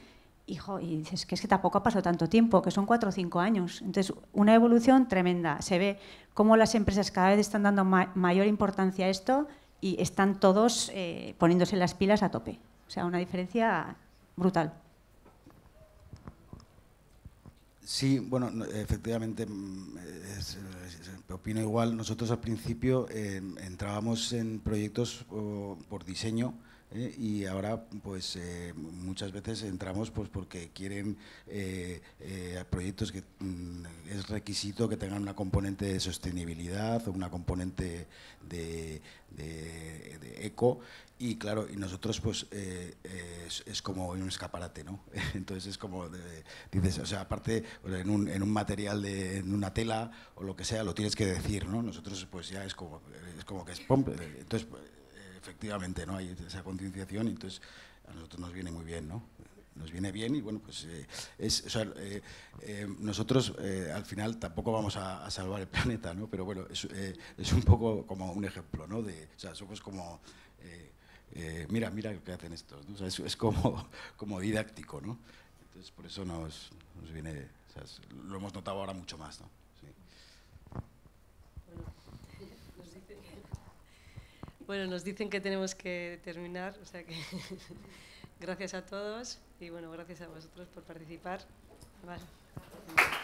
Hijo, y dices que es que tampoco ha pasado tanto tiempo, que son cuatro o cinco años. Entonces, una evolución tremenda. Se ve cómo las empresas cada vez están dando mayor importancia a esto y están todos eh, poniéndose las pilas a tope. O sea, una diferencia brutal. Sí, bueno, efectivamente, mm, es, opino igual. Nosotros al principio eh, entrábamos en proyectos por diseño ¿eh? y ahora pues eh, muchas veces entramos pues porque quieren eh, eh proyectos que mm, es requisito que tengan una componente de sostenibilidad o una componente de, eco y claro y nosotros pues es, es, como un escaparate no entonces es como dices o sea aparte en un, en un material de en una tela o lo que sea lo tienes que decir no nosotros pues ya es como es como que es entonces efectivamente no hay esa concienciación, y entonces a nosotros nos viene muy bien, ¿no? Nos viene bien y bueno, pues eh, eh, eh, nosotros al final tampoco vamos a, salvar el planeta, ¿no? Pero bueno, es, un poco como un ejemplo, ¿no? De, o sea, somos como, mira, mira lo que hacen estos, es, como, como didáctico, ¿no? Entonces por eso nos, nos viene, lo hemos notado ahora mucho más, ¿no? Bueno, nos dicen que tenemos que terminar, o sea que gracias a todos y bueno, gracias a vosotros por participar. Vale.